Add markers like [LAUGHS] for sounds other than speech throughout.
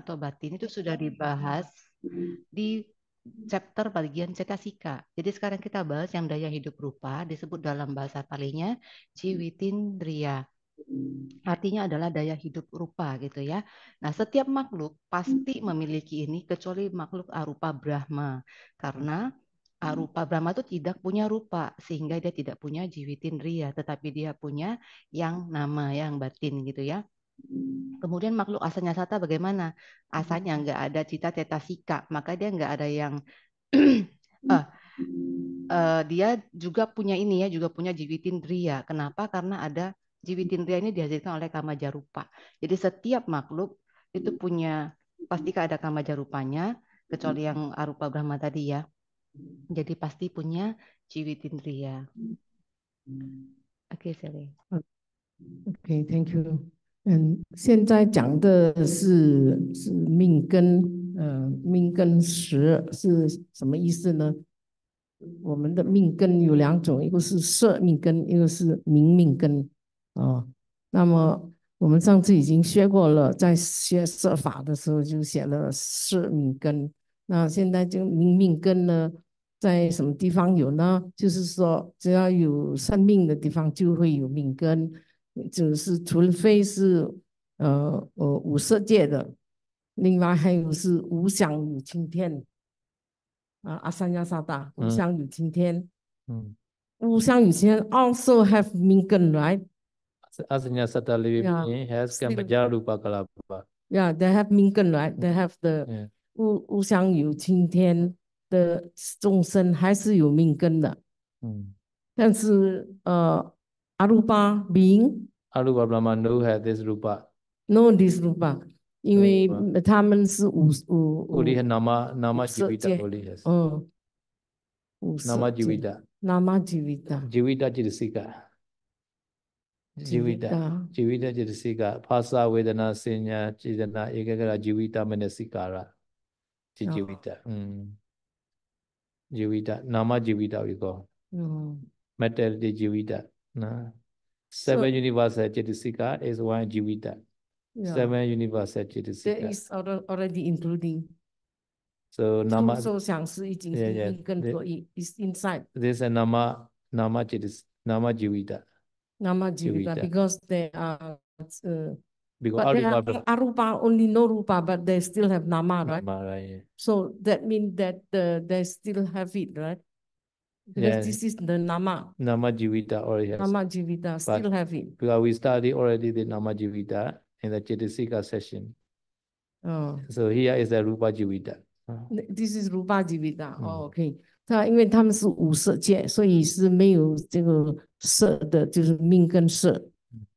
atau batin itu sudah hmm. dibahas di chapter bagian cetasika. Jadi sekarang kita bahas yang daya hidup rupa disebut dalam bahasa palingnya jiwitindriya. Hmm. Artinya adalah daya hidup rupa gitu ya. Nah, setiap makhluk pasti hmm. memiliki ini kecuali makhluk arupa Brahma. Karena arupa Brahma itu tidak punya rupa sehingga dia tidak punya ria tetapi dia punya yang nama, yang batin gitu ya. Kemudian makhluk asanya sata bagaimana? Asanya nggak ada cita teta sika, maka dia nggak ada yang uh, [CLEARS THROAT] uh, dia juga punya ini ya, juga punya jiwitin ria. Kenapa? Karena ada jiwitin ria ini dihasilkan oleh kama jarupa. Jadi setiap makhluk itu punya pasti ada kama jarupanya, kecuali yang arupa brahma tadi ya. Jadi pasti punya jiwitin ria. Oke, okay, Sally. Oke, okay, thank you. 嗯，现在讲的是是命根，嗯，命根十是什么意思呢？我们的命根有两种，一个是色命根，一个是名命根。哦，那么我们上次已经学过了，在学色法的时候就写了色命根。那现在就明命根呢，在什么地方有呢？就是说，只要有生命的地方，就会有命根。就是，除非是呃呃五色界的，另外还有是无想五青天，啊阿三亚萨达无想五青天，嗯，无想五青天 also have 命根，right 阿三呀萨达里面 y e a h they have 命根，right，they have the 无无想五清天的众生还是有命根的，嗯，但是呃。arupa being arupa brahma no has this rupa no this rupa 因为他们是五五五里和南马南马吉维达五里是哦，南马吉维达南马吉维达吉维达就是个吉维达吉维达就是个帕萨维ဒနာစဉ္ညာစေတနာဧကကရာ吉维达မနစိကာရจิจิวิตะอืมจิวิตะนามจิวิตะ we call อืม material จิวิตะနော် seven universal Jittasika is one Jivita yeah. seven universal Jittasika that is already including so nama so yeah, yeah. 跟所以 is inside this is nama nama Jittas nama Jivita nama Jivita, because they are uh, because but arupa, are arupa only no rupa, but they still have nama, right? Nama, right yeah. So that means that uh, they still have it, right? Because Yes. this is the Nama, Jivita or yes. Nama Jivita, still have it. Because we study already the nama jivita in the Chetasika session. Oh. So here is the Rupa Jivita. This is Rupa Jivita. 嗯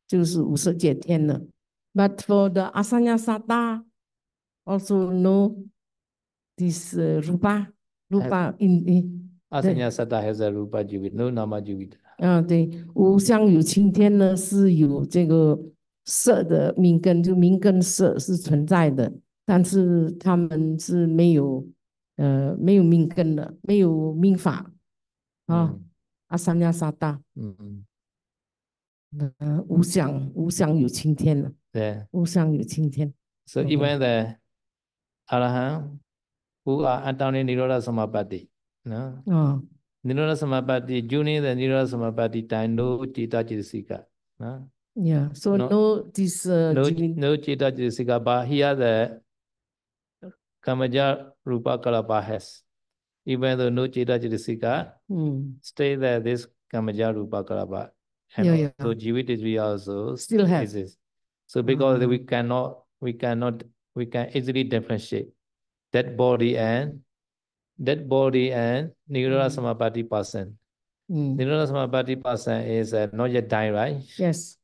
o But for the Asanya Sata, also no this uh, Rupa Rupa in in 阿僧呀萨达，这是有八种，没有名字的。嗯，对，无相有青天呢，是有这个色的命根，就命根色是存在的，但是他们是没有，呃，没有命根的，没有命法啊。阿僧呀萨达，嗯嗯，无相无相有青天了，对，无相有青天，所以一般的，啊哈，我阿道尼尼罗拉什么别的。နော်နိရောဓသမပတိ during the nirodha samapatti time no citta citta yeah so no, no this uh, no, no citta citta but here the kamaja rupa kalapa has even though no citta citta mm. stay there this kamaja rupa kalapa and yeah, yeah. so jivita we also still has exists. so because mm. we cannot we cannot we can easily differentiate that body and dead body and Nirodha mm. Samapatti person. Mm. Samapatti person is uh, not yet dying, right? Yes.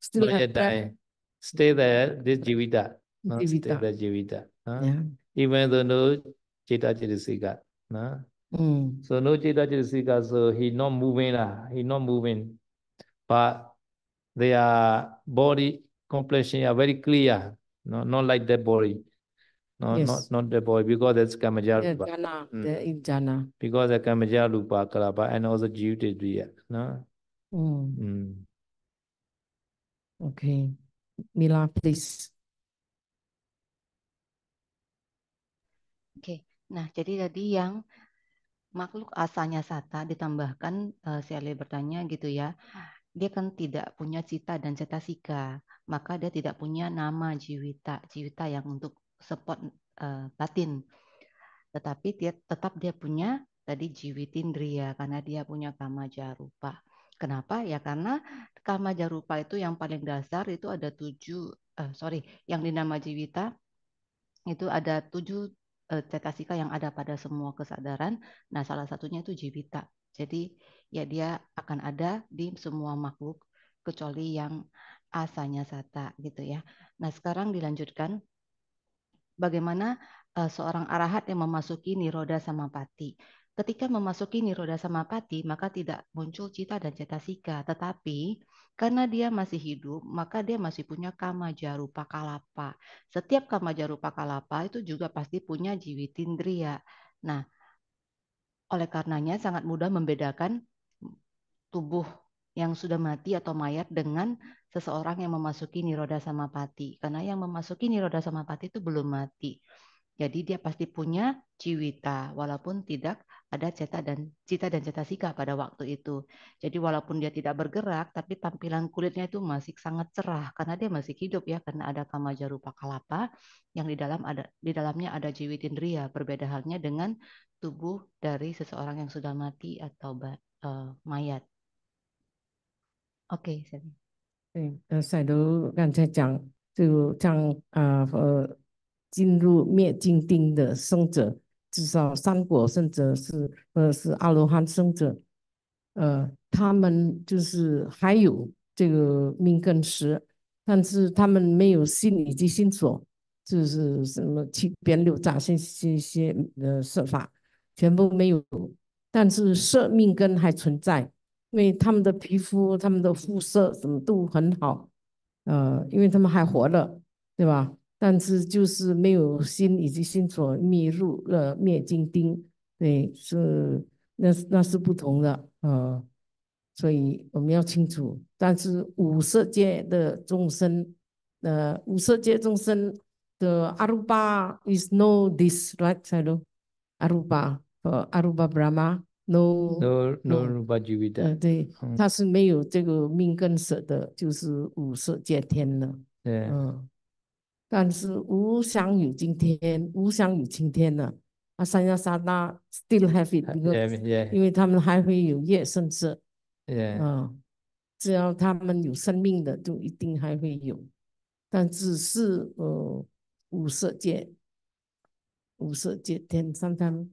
Still not yet dying. Stay there, this Jivita. No? Jivita. Stay there, Jivita. No? Yeah. Even though no Cheta Chirisika. No? Mm. So no Cheta Chirisika, so he not moving, uh, he not moving. But their body complexion are very clear, no? not like dead body. No, yes. not not the boy because that's Kamaja yeah, Jana, mm. the, in Jana. Because the Kamaja Rupa Kalapa and also Jyoti No. Mm. Mm. Okay. Mila, please. Oke, okay. nah jadi tadi yang makhluk asalnya sata ditambahkan uh, si Ali bertanya gitu ya, dia kan tidak punya cita dan cetasika, maka dia tidak punya nama jiwita, jiwita yang untuk support uh, eh, batin tetapi dia tetap dia punya tadi jiwitindriya karena dia punya kama jarupa kenapa ya karena kama jarupa itu yang paling dasar itu ada tujuh uh, sorry yang dinama jiwita itu ada tujuh uh, eh, cetasika yang ada pada semua kesadaran nah salah satunya itu jiwita jadi ya dia akan ada di semua makhluk kecuali yang asanya sata gitu ya nah sekarang dilanjutkan bagaimana uh, seorang arahat yang memasuki niroda samapati. Ketika memasuki niroda samapati, maka tidak muncul cita dan cetasika, tetapi karena dia masih hidup, maka dia masih punya kama jarupa kalapa. Setiap kama jarupa kalapa itu juga pasti punya tindria. Nah, oleh karenanya sangat mudah membedakan tubuh yang sudah mati atau mayat dengan seseorang yang memasuki niroda samapati. Karena yang memasuki niroda samapati itu belum mati. Jadi dia pasti punya ciwita walaupun tidak ada cita dan cita dan cita cetasika pada waktu itu. Jadi walaupun dia tidak bergerak tapi tampilan kulitnya itu masih sangat cerah karena dia masih hidup ya karena ada kama jarupa kalapa yang di dalam ada di dalamnya ada jiwitindriya berbeda halnya dengan tubuh dari seseorang yang sudah mati atau uh, mayat. OK，晒头。嗯，呃，赛德刚才讲，就像啊，呃，进入灭尽定的圣者，至少三果，甚至是呃，是阿罗汉圣者，呃，他们就是还有这个命根石，但是他们没有心以及心所，就是什么七遍六杂这性些呃设法，全部没有，但是设命根还存在。因为他们的皮肤、他们的肤色什么都很好，呃，因为他们还活了，对吧？但是就是没有心，以及心所迷入了灭金钉，对，是那那是不同的呃，所以我们要清楚，但是五色界的众生，呃，五色界众生的阿鲁巴 is no this right，阿鲁巴，和阿鲁巴布拉玛。no no no 没有对，他是没有这个命根舍的，就是五色界天了。对，嗯，但是无相有今天，无相有晴天了。啊，三幺三八 still have it，因为因为他们还会有业，甚至，啊，只要他们有生命的，都一定还会有。但只是呃，五色界，五色界天，三三。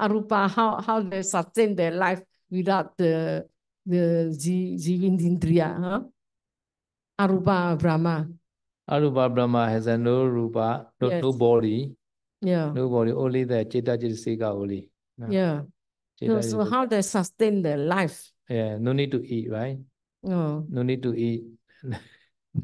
arupa, how, how they sustain their life without the, the jivindindriya, huh? arupa brahma. Arupa brahma has a no rupa, no, yes. no body. Yeah. No body, only the Cheta Chitisika only. No. Yeah. no, so how they sustain their life. Yeah, no need to eat, right? No. No need to eat. [LAUGHS]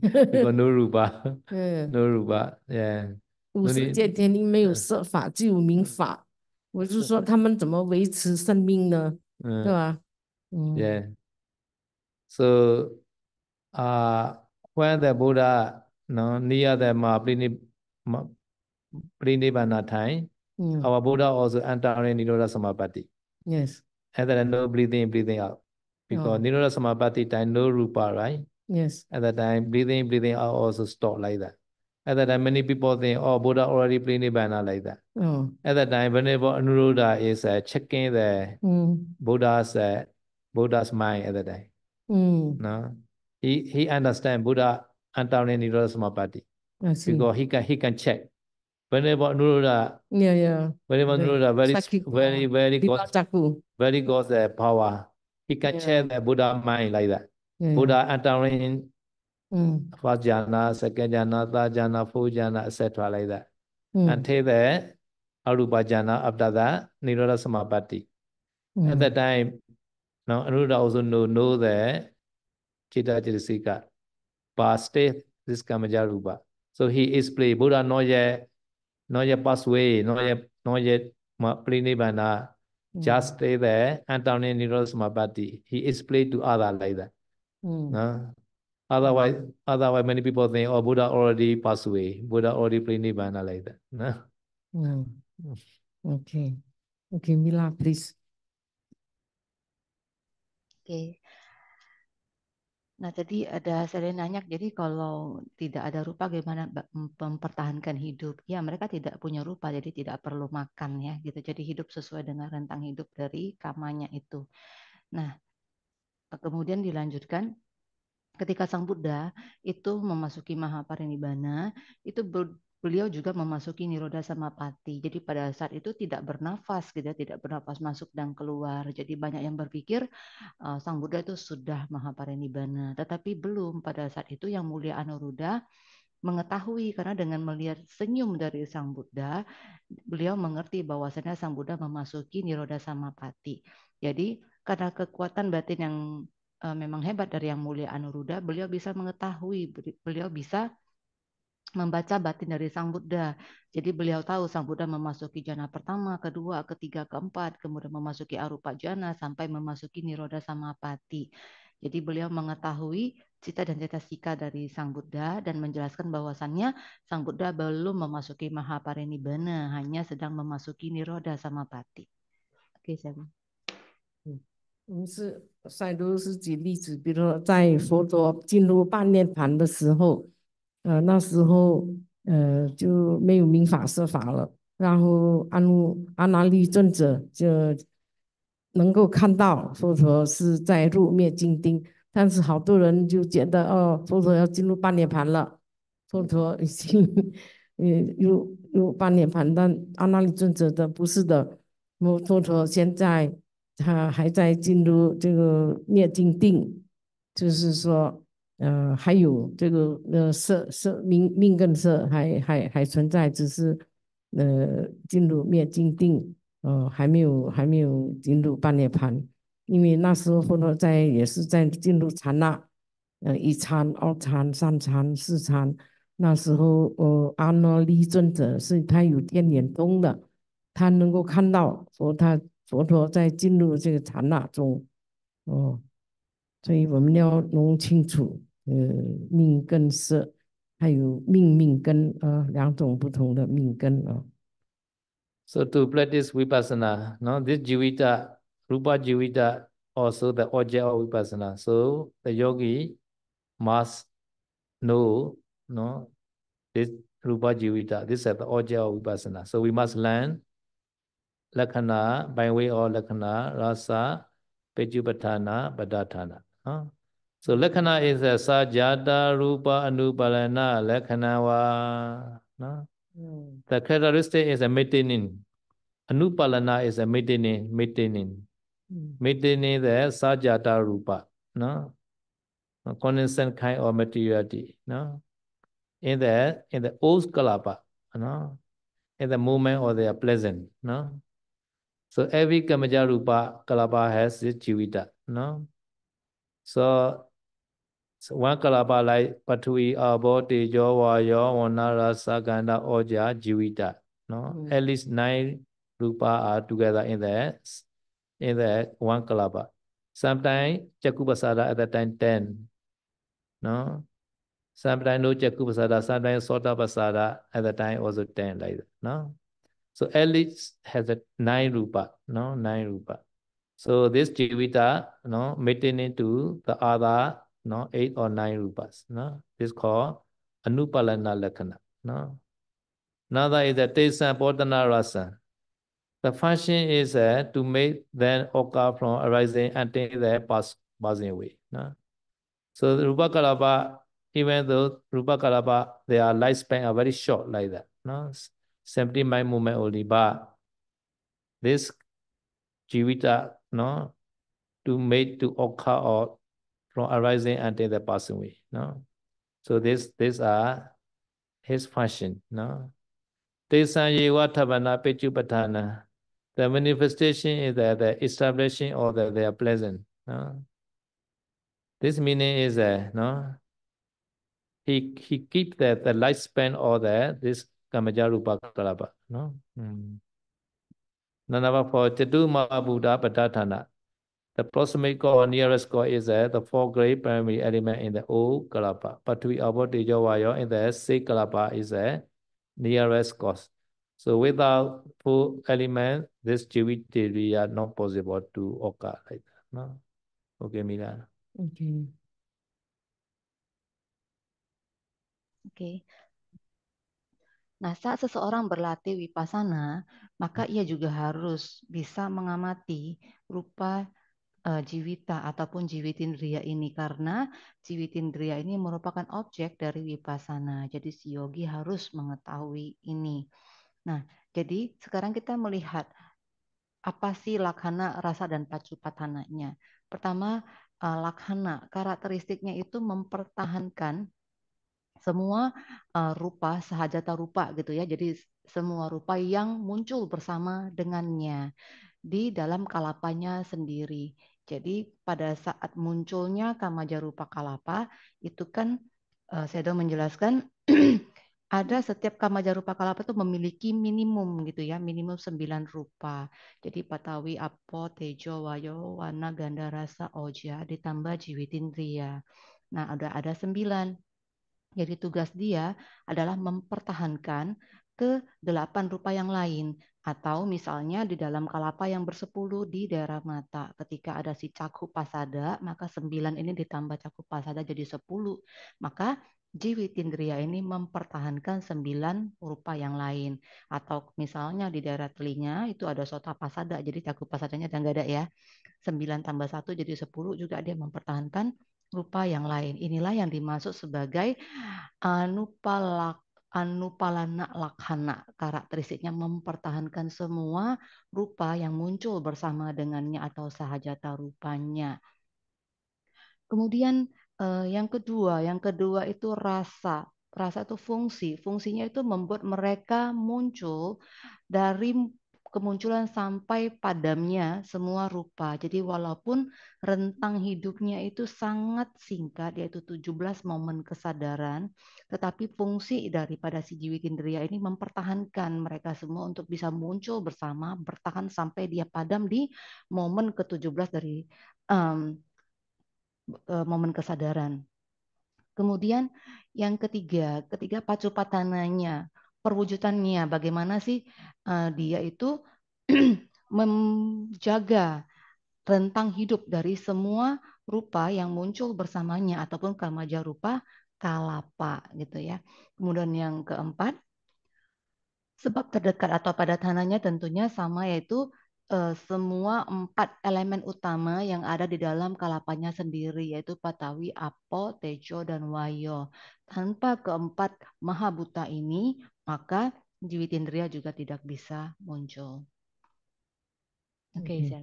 Got no rupa. Yeah. No rupa. Yeah. 五十界天，因没有设法，就有明法。我是说他们怎么维持生命呢？嗯，对吧？嗯，Yeah. So, uh, when the Buddha, no, near the Prinibbana time, mm. our Buddha also entering Nirodha Samapatti. Yes. And then no breathing, breathing out. Because oh. Nirodha Samapatti time, no Rupa, right? Yes. At that time, breathing, breathing out also stop like that. At that time, many people think, oh, Buddha already played Nibbana like that. Oh. At that time, whenever Anuruddha is uh, checking the mm. Buddha's uh, Buddha's mind at that time. Mm. No? He he understands Buddha Antarinirvana Samapatti. Because he can he can check. Whenever Anuruddha, yeah, yeah. Whenever Anuruddha, very very very got, very got the power. He can yeah. check the Buddha mind like that. Yeah. Buddha Antarin Mm. First jhana, second jhana, third jhana, fourth jhana, etc. like that. Mm. And take the arupa jhana after that, Nirodha Samapatti. Mm. At that time, now Anuruddha also know, know the Chitta Chirisika, past state, this Kamaja Rupa. So he is play Buddha not yet, not yet passed away, not yet, not yet pre-nibbana. Mm. Just stay there and down in Nirodha Samapatti. He is played to other like that. Mm. No? Otherwise, otherwise many people think, oh, Buddha already passed away. Buddha already Nibbana like that. No. Mm. Okay. Okay, Mila, please. Okay. Nah, tadi ada saya nanya, jadi kalau tidak ada rupa, gimana mempertahankan hidup? Ya, mereka tidak punya rupa, jadi tidak perlu makan ya, gitu. Jadi hidup sesuai dengan rentang hidup dari kamanya itu. Nah, kemudian dilanjutkan, ketika Sang Buddha itu memasuki Mahaparinibbana, itu beliau juga memasuki niroda samapati. Jadi pada saat itu tidak bernafas, gitu, ya, tidak bernafas masuk dan keluar. Jadi banyak yang berpikir uh, Sang Buddha itu sudah mahaparinibbana, tetapi belum pada saat itu yang mulia Anuruddha mengetahui karena dengan melihat senyum dari Sang Buddha, beliau mengerti bahwasanya Sang Buddha memasuki niroda samapati. Jadi karena kekuatan batin yang uh, memang hebat dari Yang Mulia Anuruddha, beliau bisa mengetahui, beliau bisa membaca batin dari Sang Buddha. Jadi beliau tahu Sang Buddha memasuki jana pertama, kedua, ketiga, keempat, kemudian memasuki arupa jana sampai memasuki niroda samapati. Jadi beliau mengetahui cita dan cita sika dari Sang Buddha dan menjelaskan bahwasannya Sang Buddha belum memasuki Mahaparinibbana, hanya sedang memasuki niroda samapati. Oke, saya 不是，赛多是举例子，比如说在佛陀进入半涅盘的时候，呃，那时候呃就没有明法设法了，然后阿那阿那律尊者就能够看到佛陀是在入灭金丁，但是好多人就觉得哦，佛陀要进入半涅盘了，佛陀已经嗯入入半涅盘，但阿那律尊者的不是的，佛陀现在。他还在进入这个灭尽定，就是说，呃，还有这个呃色色命命根色还还还存在，只是呃进入灭尽定，呃还没有还没有进入半涅盘，因为那时候呢在也是在进入禅那，呃一禅二禅三禅四禅，那时候呃阿诺利尊者是他有点眼通的，他能够看到说他。佛陀在进入这个刹那中，哦，所以我们要弄清楚，呃，命根是还有命命根，啊，两种不同的命根啊。So to practice vipassana, no, this jivita, rupa jivita, also the object of vipassana. So the yogi must know, no, this rupa jivita, this is the object of vipassana. So we must learn. လက္ခဏာဘိုင်ဝေအောလက္ခဏာရာစာပေจุပဋ္ဌာနာပဒဌာနာနော် so လက္ခဏာ is a sajata rupa anupalana လက္ခဏာဝါနော် the characteristic is a maintaining anupalana is a maintaining maintaining maintaining the sajata rupa နော် condensate kind of materiality နော် in the in the old kalapa နော် in the moment or they are pleasant နော် So every Kamaja Rupa Kalapa has its Jivita, no? So, so one Kalapa like Patui, Abo, Tejo, Vayo, Vana, Rasa, Ganda, Oja, Jivita, no? Mm. At least nine Rupa are together in the, in the one Kalapa. Sometimes Chakupasada at that time 10, no? Sometimes no Chakupasada, sometimes Sota Pasada at that time also 10 like that, no? So elix has a nine rupa, no nine rupa. So this jivita, no, maintaining to the other, no, eight or nine rupas, no. This is called anupalana lakana, no. Another is a tesa bodhana rasa. The function is uh, to make then occur from arising until they pass passing away. No? So the rupa kalapa, even though rupa kalapa, their lifespan are very short like that. No? simply my movement only, but this jivita, no, to made to occur or from arising until the passing away, no. So this these are his function, no. Tesan yevatavana pechupatana. The manifestation is that the establishing or that they are pleasant, no. This meaning is that, no, he he keep that the lifespan or the this ကမ္မကြရူပကလပနော်နန္ဒဘ for จตุมาบุดาปဋ္ဌာနာ The proximate god or nearest god is uh, the four great primary element in the old Kalapa. avoid the jawayo in the sixth Kalapa is the uh, nearest god. So without four element, this Jivi are not possible to occur like that. No? Okay, Milana. Okay. Okay. Nah, saat seseorang berlatih wipasana, maka hmm. ia juga harus bisa mengamati rupa uh, jiwita ataupun jiwitindriya ini karena jiwitindriya ini merupakan objek dari wipasana. Jadi si yogi harus mengetahui ini. Nah, jadi sekarang kita melihat apa sih lakana rasa dan pacu patananya. Pertama, uh, eh, lakhana karakteristiknya itu mempertahankan semua uh, rupa sahajata rupa gitu ya. Jadi semua rupa yang muncul bersama dengannya di dalam kalapanya sendiri. Jadi pada saat munculnya kamaja rupa kalapa itu kan uh, eh, sudah menjelaskan [CLEARS THROAT] ada setiap kamaja rupa kalapa itu memiliki minimum gitu ya, minimum sembilan rupa. Jadi patawi, apo, tejo, wayo, warna, ganda, rasa, oja, ditambah jiwitindriya. Nah, ada ada sembilan jadi tugas dia adalah mempertahankan ke delapan rupa yang lain atau misalnya di dalam kalapa yang bersepuluh di daerah mata. Ketika ada si cakup pasada, maka sembilan ini ditambah cakup pasada jadi sepuluh. Maka jiwi tindria ini mempertahankan sembilan rupa yang lain. Atau misalnya di daerah telinga itu ada sota pasada, jadi cakup pasadanya dan gak ada ya. Sembilan tambah satu jadi sepuluh juga dia mempertahankan rupa yang lain. Inilah yang dimaksud sebagai anupalak eh, anupalana eh, lakhana. Karakteristiknya mempertahankan semua rupa yang muncul bersama dengannya atau sahajata rupanya. Kemudian eh, yang kedua, yang kedua itu rasa. Rasa itu fungsi. Fungsinya itu membuat mereka muncul dari kemunculan sampai padamnya semua rupa. Jadi walaupun rentang hidupnya itu sangat singkat yaitu 17 momen kesadaran, tetapi fungsi daripada si jiwi Tindria ini mempertahankan mereka semua untuk bisa muncul bersama, bertahan sampai dia padam di momen ke-17 dari um, momen kesadaran. Kemudian yang ketiga, ketiga pacu patananya, perwujudannya bagaimana sih uh, dia itu [CLEARS THROAT] menjaga rentang hidup dari semua rupa yang muncul bersamanya ataupun kamaja rupa kalapa gitu ya. Kemudian yang keempat sebab terdekat atau pada tanahnya tentunya sama yaitu uh, semua empat elemen utama yang ada di dalam kalapanya sendiri yaitu Patawi, Apo, Tejo, dan Wayo. Tanpa keempat mahabuta ini 那 a 智慧天眼也 a 不可以出现。谢谢。谢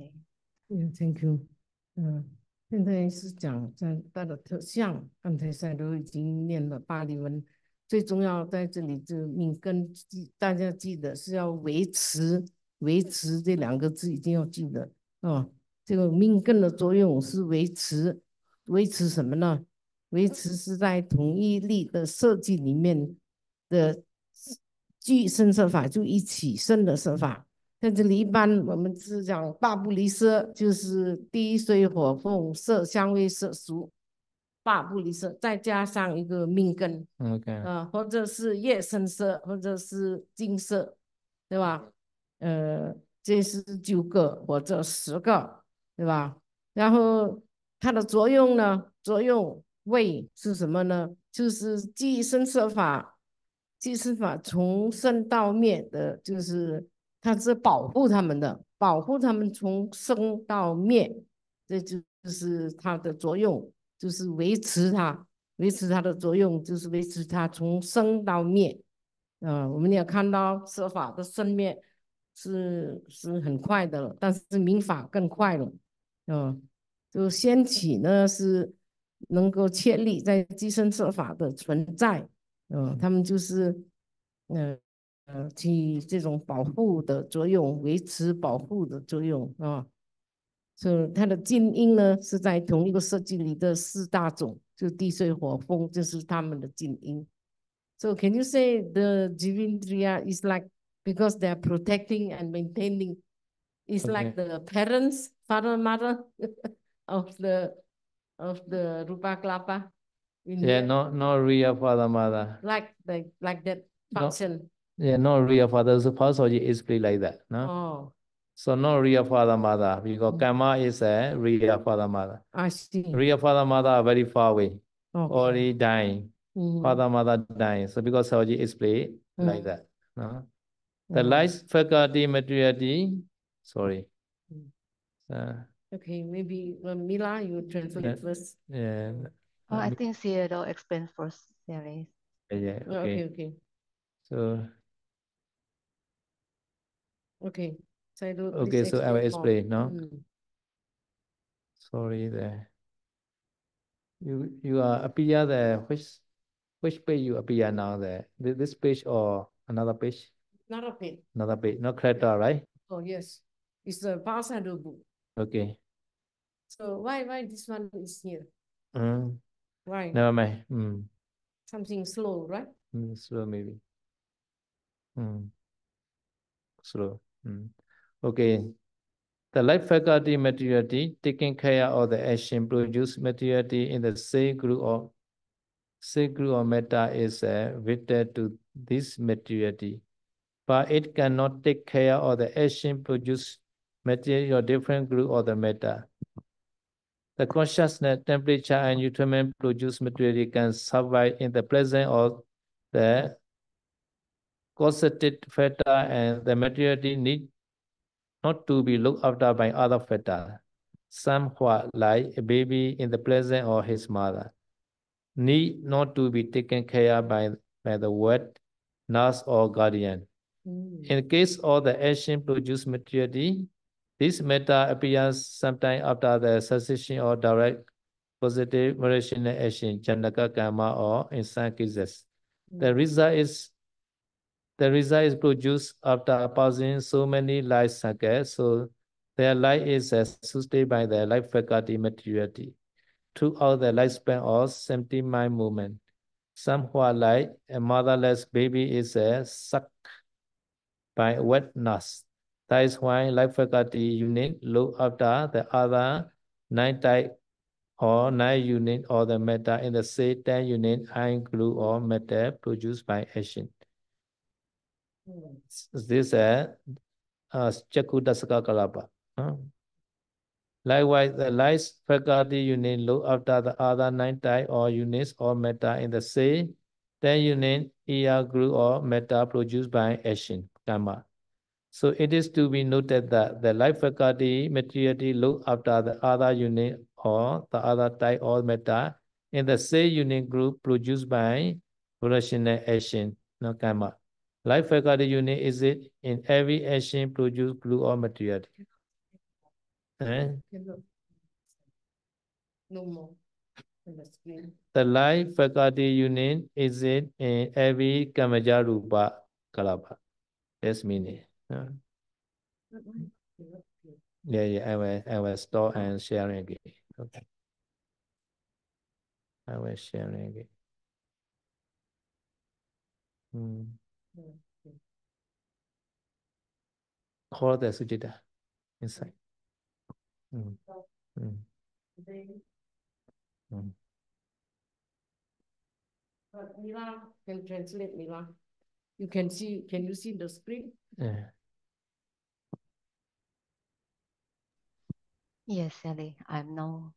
u 谢谢。现在是讲在大家特像刚才赛都已经念了巴黎文，最重要在这里就命根，大家记得是要维持，维持这两个字一定要记得啊。这个命根的作用是维持，维持什么呢？维持是在同一力的设计里面的。具身色法就一起身的身法，在这里一般我们是讲八不离色，就是地水火风色香味色俗，八不离色，再加上一个命根，啊，或者是夜深色，或者是金色，对吧？呃，这是九个或者十个，对吧？然后它的作用呢？作用为是什么呢？就是忆深色法。即身法从生到灭的，就是它是保护他们的，保护他们从生到灭，这就是它的作用，就是维持它，维持它的作用，就是维持它从生到灭。啊，我们也看到设法的生灭是是很快的了，但是民法更快了。啊，就先起呢是能够确立在寄生设法的存在。嗯，他们就是，嗯嗯，起这种保护的作用，维持保护的作用啊。就它的基音呢，是在同一个设计里的四大种，就地水火风，就是他们的基音。So can you say the Jivindria is like because they are protecting and maintaining? Is like the parents, father, mother of the of the Rupa k l a p a in Yeah, no, no real father, mother. like the like that No. Yeah, no real father. So pathology is play like that. No? Oh, So no real father, mother. Because Mm. karma is a real father, mother. I see. Real father, mother are very far away. Okay. Already dying. Mhm. Father, mother dying. So because pathology is played like mm. that. No? The Oh, mm. life faculty, materiality. Sorry. Mm. Uh, Okay, maybe uh, Mila, you translate Yeah. first. Yeah. Oh, I um, think Seattle expense for series. Uh, yeah, oh, okay. okay, okay. So okay. So I do okay, so I will explain, no? Mm. Sorry there. You you are appear there. Which which page you appear now there? This page or another page? Another page. Another page. Not Creta, right? Oh yes. It's the Pasado book. Okay. So why why this one is here? Mm right? Never mind. Mm. Something slow, right? Mm, slow maybe. Mm. Slow. Mm. Okay. The life faculty materiality taking care of the action produce materiality in the same group of same group of meta is uh, related to this materiality, but it cannot take care of the action produced material different group of the matter. The consciousness, temperature, and uterine produced material can survive in the presence of the causative factor and the materiality need not to be looked after by other factor, somewhat like a baby in the presence of his mother, need not to be taken care of by, by the word nurse or guardian. Mm. In case of the action produced materiality, this meta appears sometime after the cessation or direct positive virational action, chandaka karma or instant cases. The mm. result is the result is produced after passing so many light cycles, so their light is sustained by the life faculty maturity throughout the lifespan of 70 mind movement. Somewhat like a motherless baby is sucked by wet nurse. That is why life faculty unit look after the other nine type or nine unit or the meta in the same 10 unit iron glue or metal produced by action. This is a uh, uh Chakudasaka Kalapa. Huh? Likewise, the life faculty unit look after the other nine type or units or meta in the same 10 unit ER glue or meta produced by action. Gamma. So it is to be noted that the life faculty materially look after the other unit or the other type or matter in the same unit group produced by volitional action, no karma. Life faculty unit is it in every action produced glue or materiality. Eh? No more. The, life faculty unit is it in every kamaja rupa kalapa. That's meaning. Yeah. Yeah, yeah, I will, I will store and sharing again. Okay. I will sharing again. Hmm. Call the Sujita inside. Mm. Mm. Mm. But Mila can translate Mila. You can see, can you see the screen? Yeah. Yes, Sally, I'm now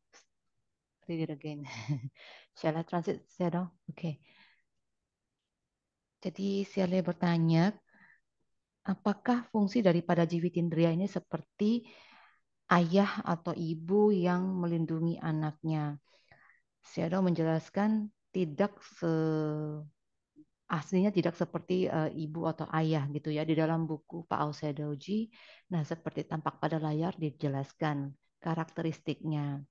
read it again. [LAUGHS] Shall I translate, Shadow? Okay. Jadi Sally bertanya, apakah fungsi daripada jiwitindria ini seperti ayah atau ibu yang melindungi anaknya? Shadow menjelaskan tidak se aslinya tidak seperti uh, ibu atau ayah gitu ya di dalam buku Pak Ausedoji. Nah, seperti tampak pada layar dijelaskan karakteristiknya.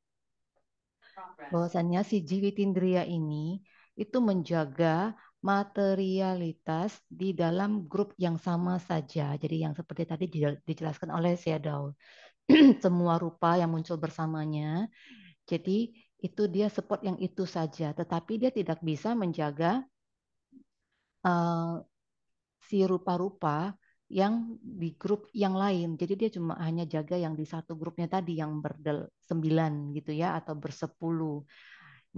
Bahwasannya si jiwi tindria ini itu menjaga materialitas di dalam grup yang sama saja. Jadi yang seperti tadi dijelaskan oleh Syadau. [CLEARS THROAT] Semua rupa yang muncul bersamanya. Jadi itu dia support yang itu saja. Tetapi dia tidak bisa menjaga uh, si rupa-rupa yang di grup yang lain. Jadi dia cuma hanya jaga yang di satu grupnya tadi yang berdel sembilan gitu ya atau bersepuluh.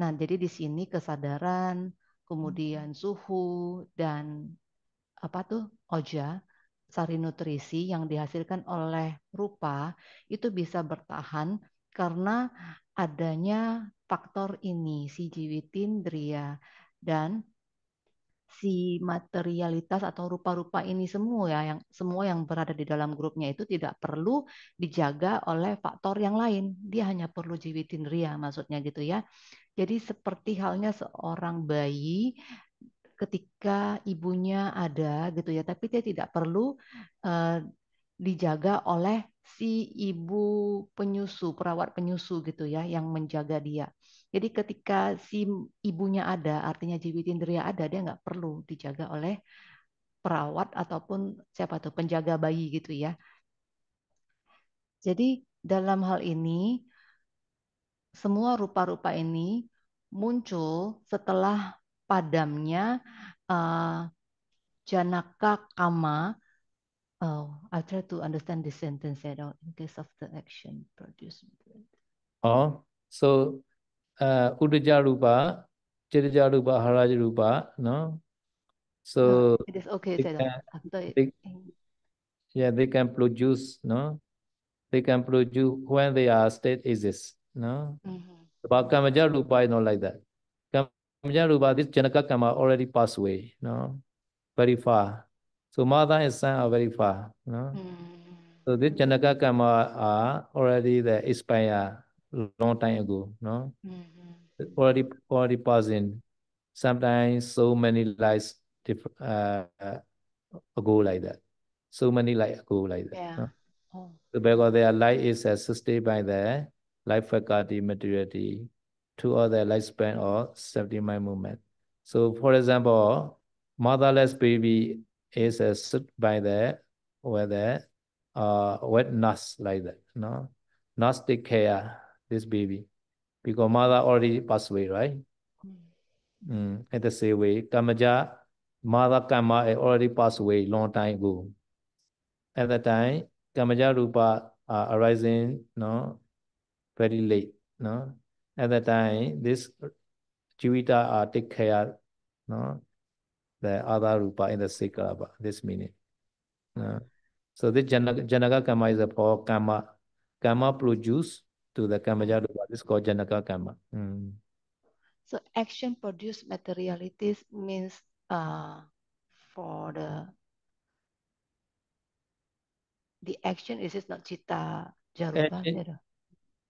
Nah jadi di sini kesadaran, kemudian hmm. suhu dan apa tuh oja sari nutrisi yang dihasilkan oleh rupa itu bisa bertahan karena adanya faktor ini si jiwitindria dan si materialitas atau rupa-rupa ini semua ya, yang semua yang berada di dalam grupnya itu tidak perlu dijaga oleh faktor yang lain. Dia hanya perlu jiwitin ria maksudnya gitu ya. Jadi seperti halnya seorang bayi ketika ibunya ada gitu ya, tapi dia tidak perlu uh, dijaga oleh si ibu penyusu, perawat penyusu gitu ya yang menjaga dia. Jadi ketika si ibunya ada, artinya jiwa Tindria ada, dia nggak perlu dijaga oleh perawat ataupun siapa tuh penjaga bayi gitu ya. Jadi dalam hal ini semua rupa-rupa ini muncul setelah padamnya uh, janaka kama. Oh, I try to understand this sentence at all in case of the action produced. Oh, so uh, Udaja Rupa, Chitaja Rupa, Rupa, no? So ah, it is okay. They can, they, yeah, they can produce, no? They can produce when they are state exists, no? mm But Kamaja Rupa is not like that. Kamaja Rupa, this Janaka Kama already passed away, no? Very far. So mother and son are very far, no? Mm. So this Janaka Kama are already the expire long time ago, no? Mm-hmm. Already, already passing. Sometimes so many lives diff- uh, like that. So many lives go like that. Yeah. No? Oh. because their life is assisted by the life faculty materiality to other lifespan or 70 mind movement. So for example, motherless baby is assisted by the whether uh wet nurse like that, no? Gnostic care this baby because mother already passed away, right? Mm. And the same way, Kamaja, mother Kama already passed away long time ago. At that time, Kamaja Rupa are arising no, very late. No? At that time, this Jivita are take care no, the other Rupa in the Sikalaba, this meaning. No? So this Janaka, Janaka Kama is a power Kama. Kama produce to the Kama Jadu what is called Janaka Kama. Mm. So action produce materialities means uh, for the the action is it not chitta jarupa?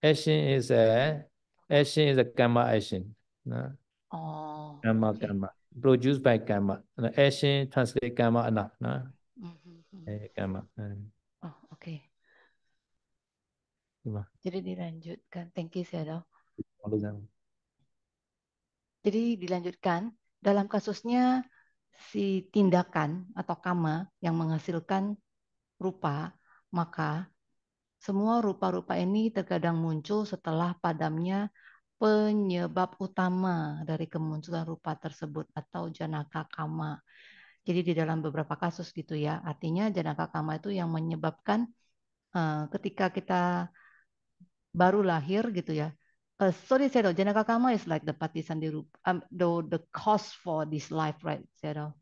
Action, action is a action is a karma action. No? Oh. Karma okay. karma produced by karma. No, action translate karma na. No? Mm -hmm. karma. Mm. Jadi dilanjutkan. Thank you, Shadow. Jadi dilanjutkan dalam kasusnya si tindakan atau kama yang menghasilkan rupa, maka semua rupa-rupa ini terkadang muncul setelah padamnya penyebab utama dari kemunculan rupa tersebut atau janaka kama. Jadi di dalam beberapa kasus gitu ya, artinya janaka kama itu yang menyebabkan uh, ketika kita baru lahir gitu ya. Uh, Sorisero, Janaka Kama is like the pati Rupa, um, the, the cause for this life, right, Zero?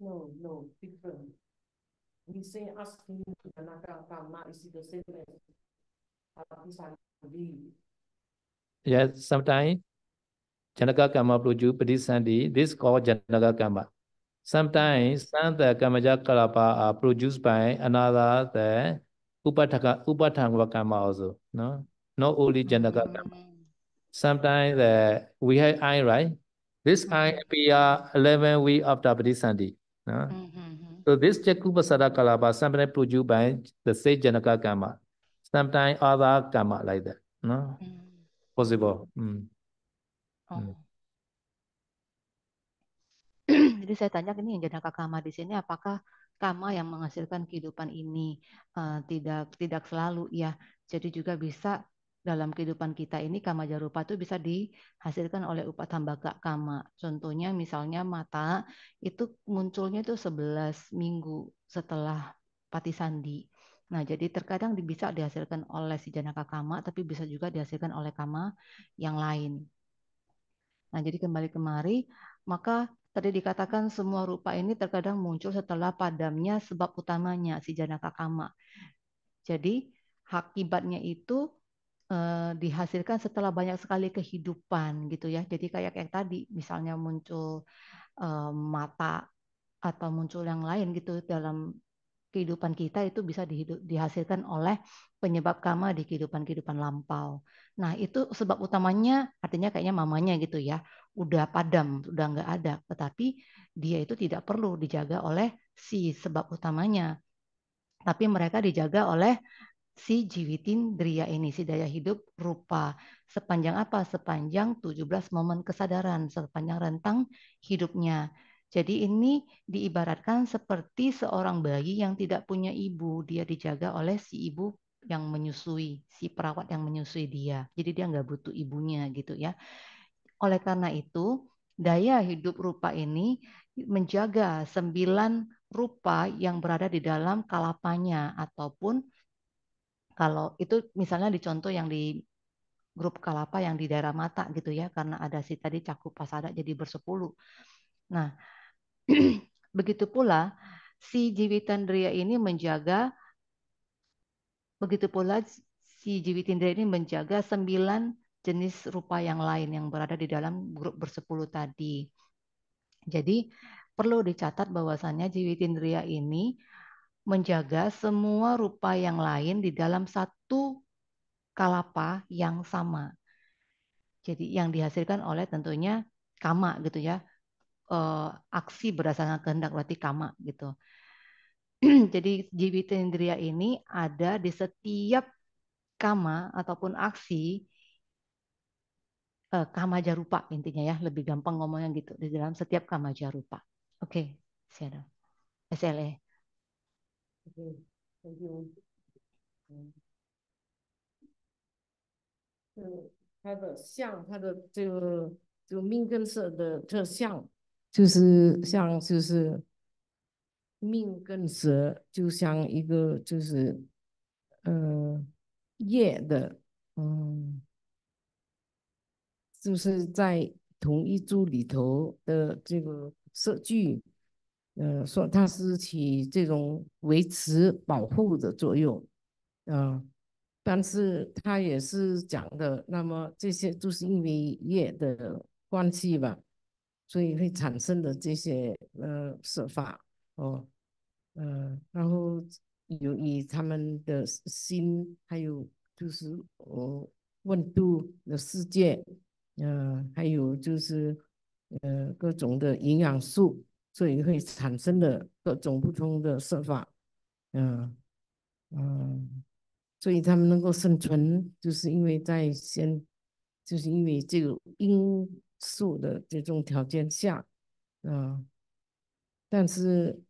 No, no, different. We say asking Janaka Kama is the same as Patisandi. Yes, ya, sometimes Janaka Kama produce sandi, this called Janaka Kama. Sometimes Santa Kamaja Kalapa are uh, produced by another the upadaka, upadhanga vakama also, no? Not only jandaka karma. Hmm. Sometimes uh, we have I, right? This mm-hmm. I appear hmm. 11 week after Patisandhi. No? Mm-hmm. So this Chakupasada Kalapa sometimes produced by the same Janaka karma. Sometimes other karma like that. No? Mm. Possible. Mm. Oh. [CLEARS THROAT] Jadi saya tanya ini yang Janaka karma di sini apakah karma yang menghasilkan kehidupan ini uh, tidak tidak selalu ya. Jadi juga bisa dalam kehidupan kita ini kama jarupa itu bisa dihasilkan oleh tambaga kama. Contohnya misalnya mata itu munculnya itu 11 minggu setelah pati sandi. Nah, jadi terkadang bisa dihasilkan oleh si jenaka kama, tapi bisa juga dihasilkan oleh kama yang lain. Nah, jadi kembali kemari, maka Tadi dikatakan semua rupa ini terkadang muncul setelah padamnya sebab utamanya si janaka kama. Jadi akibatnya itu eh, dihasilkan setelah banyak sekali kehidupan gitu ya. Jadi kayak yang tadi misalnya muncul eh, mata atau muncul yang lain gitu dalam kehidupan kita itu bisa dihidup, dihasilkan oleh penyebab karma di kehidupan-kehidupan lampau. Nah, itu sebab utamanya artinya kayaknya mamanya gitu ya, udah padam, udah nggak ada. Tetapi dia itu tidak perlu dijaga oleh si sebab utamanya. Tapi mereka dijaga oleh si jiwitin dria ini, si daya hidup rupa. Sepanjang apa? Sepanjang 17 momen kesadaran, sepanjang rentang hidupnya. Jadi ini diibaratkan seperti seorang bayi yang tidak punya ibu, dia dijaga oleh si ibu yang menyusui, si perawat yang menyusui dia. Jadi dia nggak butuh ibunya gitu ya. Oleh karena itu, daya hidup rupa ini menjaga sembilan rupa yang berada di dalam kalapanya ataupun kalau itu misalnya dicontoh yang di grup kalapa yang di daerah mata gitu ya karena ada si tadi cakup pasada jadi bersepuluh. Nah, [CLEARS THROAT] Begitu pula si Jiwitandriya ini menjaga begitu pula si Jiwitandriya ini menjaga sembilan jenis rupa yang lain yang berada di dalam grup bersepuluh tadi. Jadi perlu dicatat bahwasannya Jiwitindriya ini menjaga semua rupa yang lain di dalam satu kalapa yang sama. Jadi yang dihasilkan oleh tentunya kama gitu ya uh, aksi berdasarkan kehendak berarti kama gitu. [CLEARS THROAT] Jadi indria ini ada di setiap kama ataupun aksi uh, eh, kama jarupa intinya ya lebih gampang ngomongnya gitu di dalam setiap kama jarupa. Oke, okay, siapa? SLE. Oke, okay, thank you. So, 就是像就是命跟蛇，就像一个就是呃业的，嗯，就是在同一株里头的这个设计，呃，说它是起这种维持保护的作用啊，但是它也是讲的，那么这些都是因为业的关系吧。所以会产生的这些呃说法哦，呃，然后由于他们的心，还有就是呃温度的世界，呃，还有就是呃各种的营养素，所以会产生的各种不同的说法，嗯嗯，所以他们能够生存，就是因为在先，就是因为这个因。素的这种条件下，啊，但是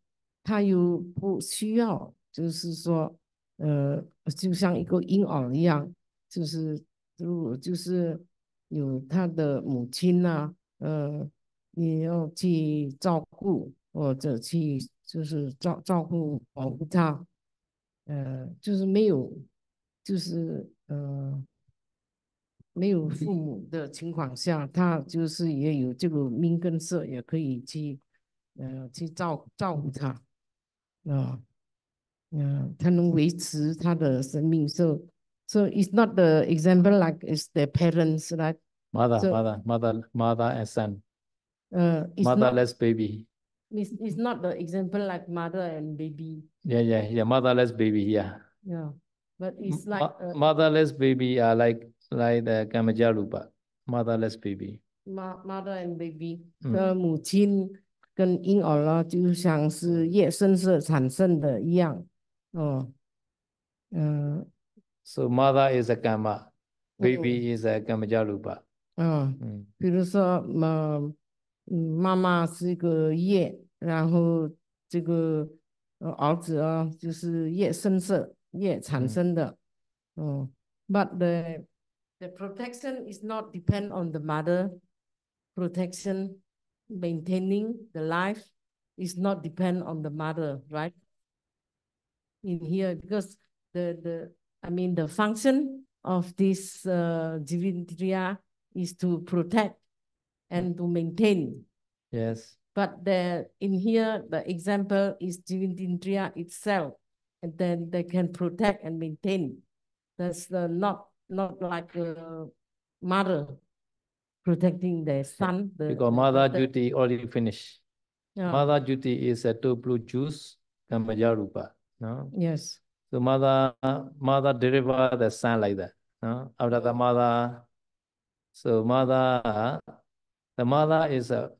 他又不需要，就是说，呃，就像一个婴儿一样，就是如果就是有他的母亲呐，呃，你要去照顾或者去就是照照顾保护他，呃，就是没有，就是呃。没有父母的情况下，他就是也有这个命根色，也可以去，呃，去照照顾他，喏，喏，他能维持他的生命色。So it's not the example like is t the parents, right? Mother, mother, mother, mother and son. 呃，motherless baby. It's it's not the example like mother and baby. Yeah, yeah, yeah. Motherless baby. Yeah. Yeah, but it's like motherless baby. Yeah, like. 来，的伽玛伽卢巴，motherless baby，妈，mother and baby，The 呃，母亲跟婴儿咯，就像是业生色产生的一样，哦，嗯。So mother is a g a m a baby is a gamma 伽卢巴。嗯，比如说，妈，妈妈是一个业，然后这个儿子啊，就是业生色业产生的，嗯 b u t the The protection is not depend on the mother. Protection, maintaining the life is not depend on the mother, right? In here, because the, the I mean, the function of this uh, is to protect and to maintain. Yes. But the, in here, the example is Jivindriya itself, and then they can protect and maintain. That's the, uh, not not like a uh, mother protecting the son. The, because mother the, duty already finished. Yeah. Mother duty is a two blue juice No? Yes. So mother mother deliver the son like that. No? After the mother, so mother, the mother is a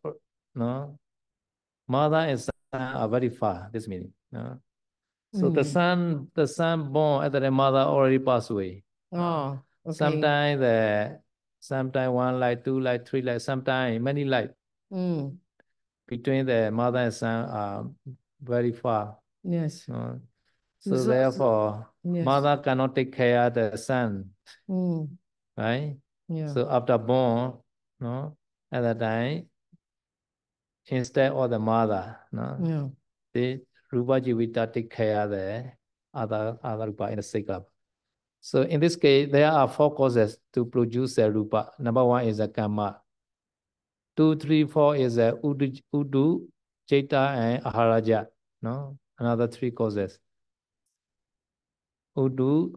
no, mother and son are very far. This meaning. No? So mm. the hmm. son, the son born after the mother already passed away. Oh, okay. Sometimes the sometimes one light, two light, three light, sometimes many light. Mm. Between the mother and son are very far. Yes. Uh, so, so, therefore, yes. mother cannot take care of the son. Mm. Right? Yeah. So after born, no, at that time, instead of the mother, no, yeah. the Rupa Jivita take care of the other other Rupa in the sick so in this case, there are four causes to produce a rupa. Number one is a karma. Two, three, four is a udu, udu jeta, and aharaja. No, another three causes. Udu,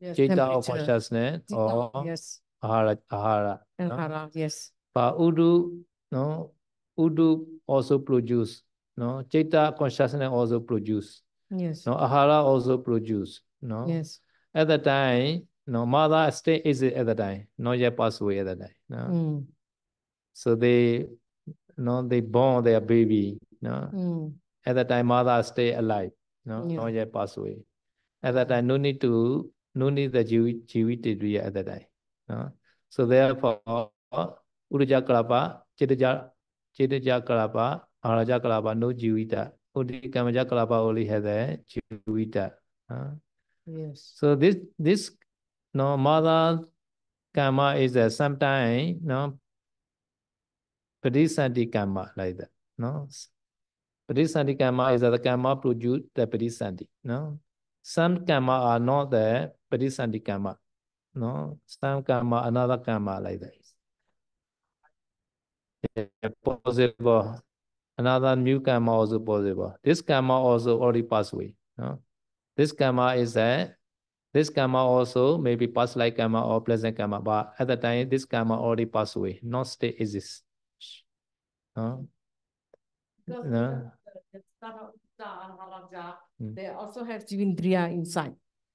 yes, jeta or consciousness, or yes. ahara, ahara. no? ahara, yes. But udu, no, udu also produce. No, jeta consciousness also produce. Yes. No, ahara also produce. No. Yes at that time, no mother still is at that time, not yet passed away at that time. You mm. So they, no they born their baby. You Mm. At that time, mother stay alive, No know, yeah. not yet passed away. At that time, no need to, no need the jivitidriya at that time. You So therefore, Uruja Kalapa, Chitaja, Chitaja Kalapa, Araja Kalapa, no jivita. Udikamaja Kalapa only has a jivita. You Yes. So this this no mother karma is uh, sometimes no parisanti karma like that. No. Parisanti karma is the karma produce the parisanti. No. Some karma are not the parisanti karma. No. Some karma another karma like that. Yeah, possible. Another new karma also possible. This karma also already passed away. No? This karma is that this karma also may be past life karma or pleasant karma, but at the time, this karma already passed away, no state exists. No? No? Hmm. They also have jivindriya inside.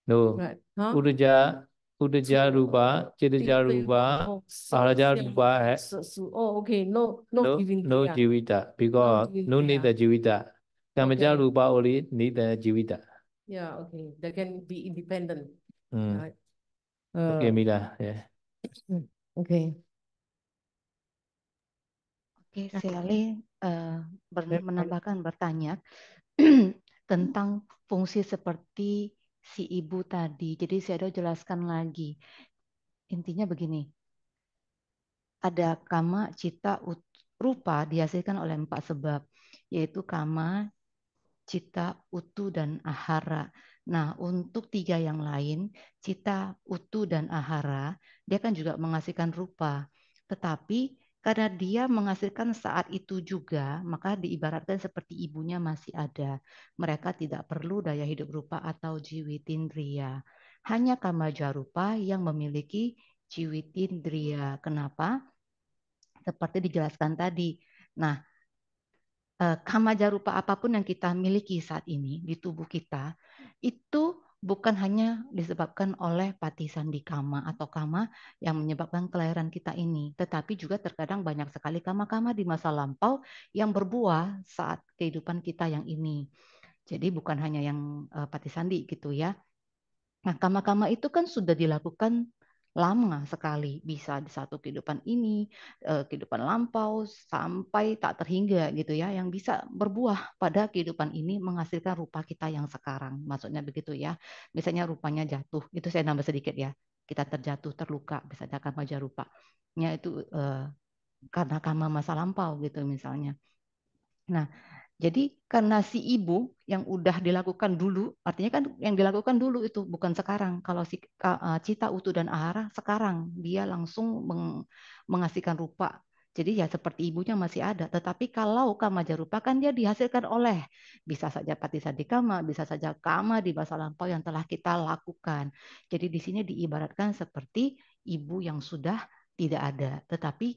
No. Right. Huh? Uruja, Udaja Rupa, Chidaja Rupa, oh, Saraja Rupa. Oh, okay. No, no, no Jivita. No Jivita, because no, no need the Jivita. Kamaja okay. Rupa only need the Jivita. Yeah, okay. They can be independent. Hmm. Right? Uh, okay, Mila. Yeah. Ya. [CLEARS THROAT] Okay. Oke, okay, Sally uh, ber menambahkan bertanya [CLEARS THROAT] tentang fungsi seperti si ibu tadi. Jadi ada jelaskan lagi. Intinya begini. Ada kama, cita, ut, rupa dihasilkan oleh empat sebab, yaitu kama, cita, utu, dan ahara. Nah, untuk tiga yang lain, cita, utu, dan ahara, dia kan juga menghasilkan rupa. Tetapi karena dia menghasilkan saat itu juga, maka diibaratkan seperti ibunya masih ada. Mereka tidak perlu daya hidup rupa atau jiwitindriya. Hanya kamaja rupa yang memiliki jiwitindriya. Kenapa? Seperti dijelaskan tadi. Nah, Eh, kamaja rupa apapun yang kita miliki saat ini di tubuh kita itu bukan hanya disebabkan oleh pati sandi kama atau kama yang menyebabkan kelahiran kita ini, tetapi juga terkadang banyak sekali kama-kama di masa lampau yang berbuah saat kehidupan kita yang ini. Jadi bukan hanya yang eh, pati sandi gitu ya. Nah, kama-kama itu kan sudah dilakukan lama sekali bisa di satu kehidupan ini eh, kehidupan lampau sampai tak terhingga gitu ya yang bisa berbuah pada kehidupan ini menghasilkan rupa kita yang sekarang maksudnya begitu ya misalnya rupanya jatuh itu saya nambah sedikit ya kita terjatuh terluka bisa akan wajah rupanya itu eh, karena karma masa lampau gitu misalnya nah jadi karena si ibu yang udah dilakukan dulu, artinya kan yang dilakukan dulu itu bukan sekarang. Kalau si e, cita utuh dan ahara sekarang dia langsung meng, mengasihkan rupa. Jadi ya seperti ibunya masih ada. Tetapi kalau kama jarupa kan dia dihasilkan oleh bisa saja pati di kama, bisa saja kama di masa lampau yang telah kita lakukan. Jadi di sini diibaratkan seperti ibu yang sudah tidak ada, tetapi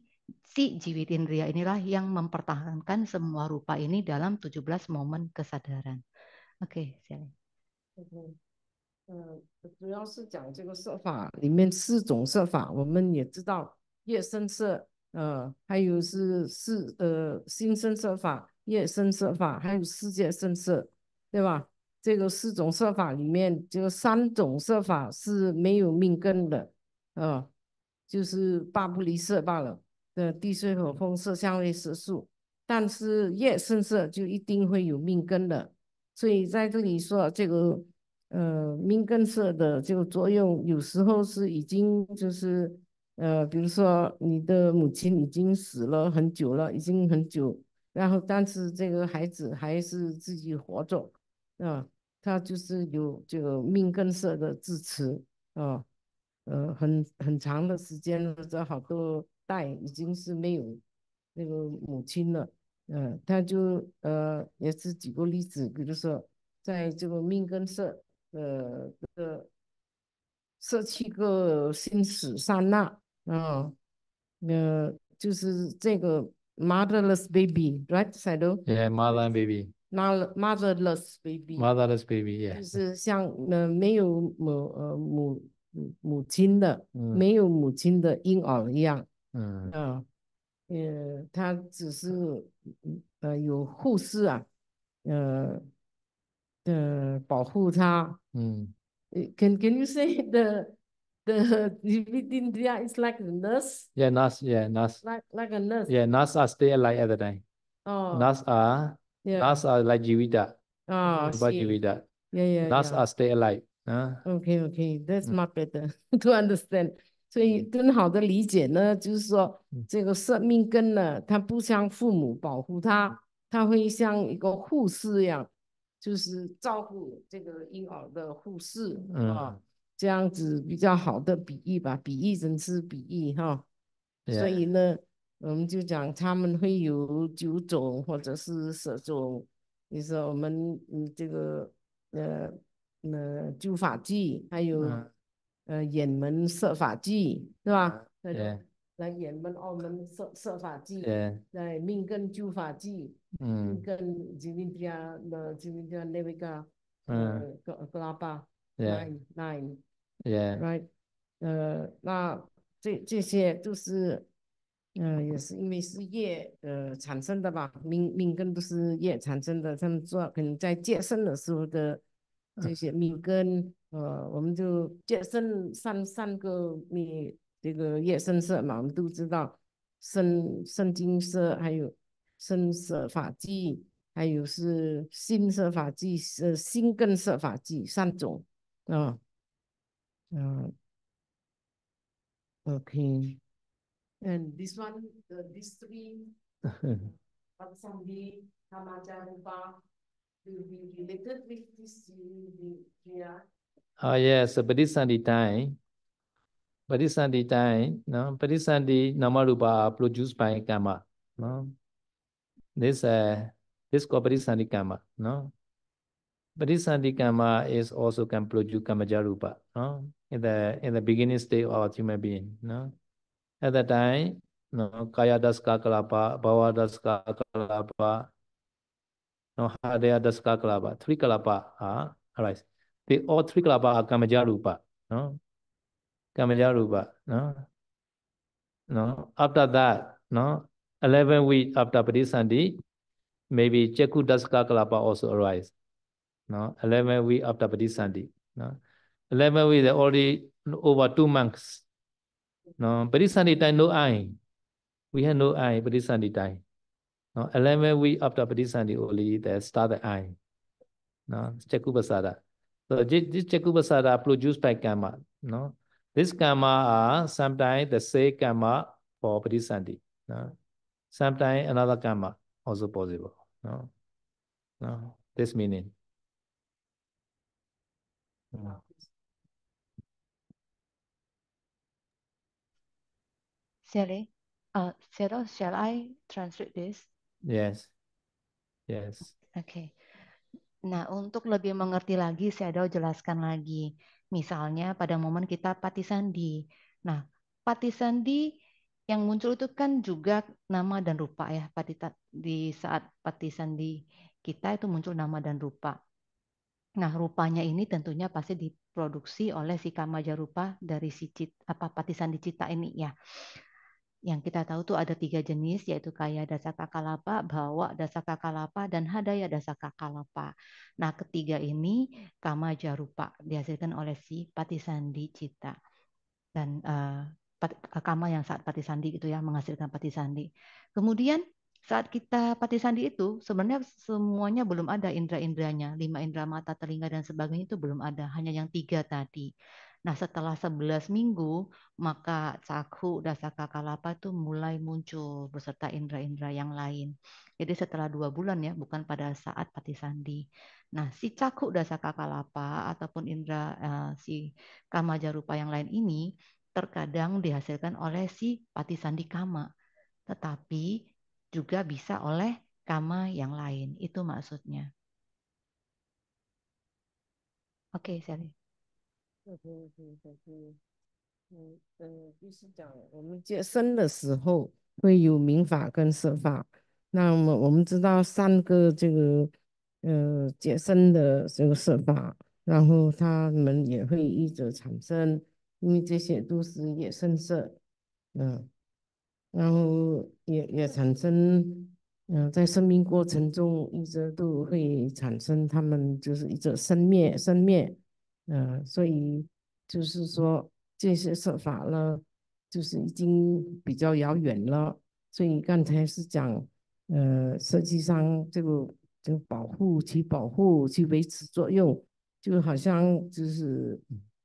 主要是讲这个色法，里面四种色法，我们也知道，夜深色，呃，还有是四呃心生色法、夜深色法，还有世界生色，对吧？这个四种色法里面，个三种色法是没有命根的，啊，就是八不离色罢了。的地水火风色相对失宿，但是越深色就一定会有命根的，所以在这里说这个呃命根色的这个作用，有时候是已经就是呃，比如说你的母亲已经死了很久了，已经很久，然后但是这个孩子还是自己活着，啊，他就是有这个命根色的支持，啊、呃，很很长的时间者好多。带已经是没有那个母亲了，嗯，他就呃也是举个例子，比如说在这个命根社呃这个社区个生死刹那，嗯，呃就是这个 motherless baby right s i d e yeah motherless baby mother motherless baby motherless baby yeah 就是像那没有母呃母母亲的没有母亲的婴儿一样。嗯，呃，也他只是呃有护士啊，呃，呃保护他。嗯，Can [LAUGHS] can you say [LAUGHS] the [LAUGHS] the in India is like a nurse? Yeah, nurse. Yeah, nurse. Like like a nurse. Yeah, nurse are stay alive at the time. Oh. Nurse are yeah. nurse are like Jivida. Oh, about Jivida. Yeah, yeah. Nurse yeah. are stay alive. Huh? Okay, okay. That's mm. much better to understand. 所以，更好的理解呢，就是说，这个生命根呢，它不像父母保护他，他会像一个护士一样，就是照顾这个婴儿的护士啊，这样子比较好的比喻吧，比喻真是比喻哈。所以呢，我们就讲他们会有九种或者是十种，你说我们嗯，这个呃呃，咒法剂还有。呃，远门设法祭是吧？对。来远门、澳门设设法祭，对。来命根祝法祭，嗯。命根就缅甸米缅甸那边个，嗯，格格拉巴来来，Yeah，Right。呃，那这这些都是，嗯，也是因为是业呃产生的吧？命命根都是业产生的，他们做可能在借生的时候的这些命根。呃，我们就健身三三个密，这个夜深色嘛，我们都知道，深深金色，还有深色法际，还有是心色法际，是心根色法际三种，啊，啊，OK，and this one the [LAUGHS] this three，阿 e 陀佛，南无阿弥陀佛，诸 t h 这 e 东西是是啊。Oh yes, Parisandhi Parisandhi time, no, Parisandhi Namarupa are produced by Kama, no. This, uh, this called Parisandhi Kama, no. Parisandhi Kama is also can produce Kamajarupa, no, in the, in the beginning state of human being, no. At that time, no, Kaya Daska Kalapa, bawa Daska Kalapa, no, Hadaya Daska Kalapa, three Kalapa are ah, arise they all three about are kamaja rupa. No, kamaja rupa. No, no. After that, no, eleven week after Sunday, maybe Jaku Daska kalpa also arise. No, eleven week after Sunday. No, eleven week they already over two months. No, Patisandhi time no eye. We had no eye Patisandhi time. No, eleven week after Sunday only they start the eye. No, Jaku Basada. So this Chakubasada produced by gamma. No? This gamma are sometimes the same gamma for Padisanti. No? Sometimes another gamma also possible. No? No? This meaning. No. Sally, uh, shall I translate this? Yes. Yes. Okay. Nah, untuk lebih mengerti lagi, saya Shadow jelaskan lagi. Misalnya pada momen kita pati sandi. Nah, pati sandi yang muncul itu kan juga nama dan rupa ya. Pati di saat pati sandi kita itu muncul nama dan rupa. Nah, rupanya ini tentunya pasti diproduksi oleh si kamaja rupa dari si cita, apa pati sandi cita ini ya yang kita tahu tuh ada tiga jenis yaitu kaya dasaka kakalapa, bawa dasaka kakalapa, dan hadaya dasaka kakalapa. Nah ketiga ini kama jarupa dihasilkan oleh si pati sandi cita dan uh, kama yang saat pati sandi itu ya menghasilkan pati sandi. Kemudian saat kita pati sandi itu sebenarnya semuanya belum ada indera-inderanya lima indera mata telinga dan sebagainya itu belum ada hanya yang tiga tadi Nah, setelah 11 minggu, maka cakhu, dasaka kalapa itu mulai muncul beserta indera-indera yang lain. Jadi setelah dua bulan ya, bukan pada saat pati sandi. Nah, si cakhu dasaka kalapa ataupun indera uh, si kamaja rupa yang lain ini terkadang dihasilkan oleh si pati sandi kama. Tetapi juga bisa oleh kama yang lain. Itu maksudnya. Oke, okay, Sally. 嗯嗯嗯就是讲我们接生的时候会有明法跟色法，那么我们知道三个这个呃接生的这个色法，然后他们也会一直产生，因为这些都是野生色，嗯，然后也也产生，嗯，在生命过程中一直都会产生，他们就是一直生灭生灭。嗯，所以就是说这些设法呢，就是已经比较遥远了。所以刚才是讲，呃，实际上这个就保护起保护去维持作用，就好像就是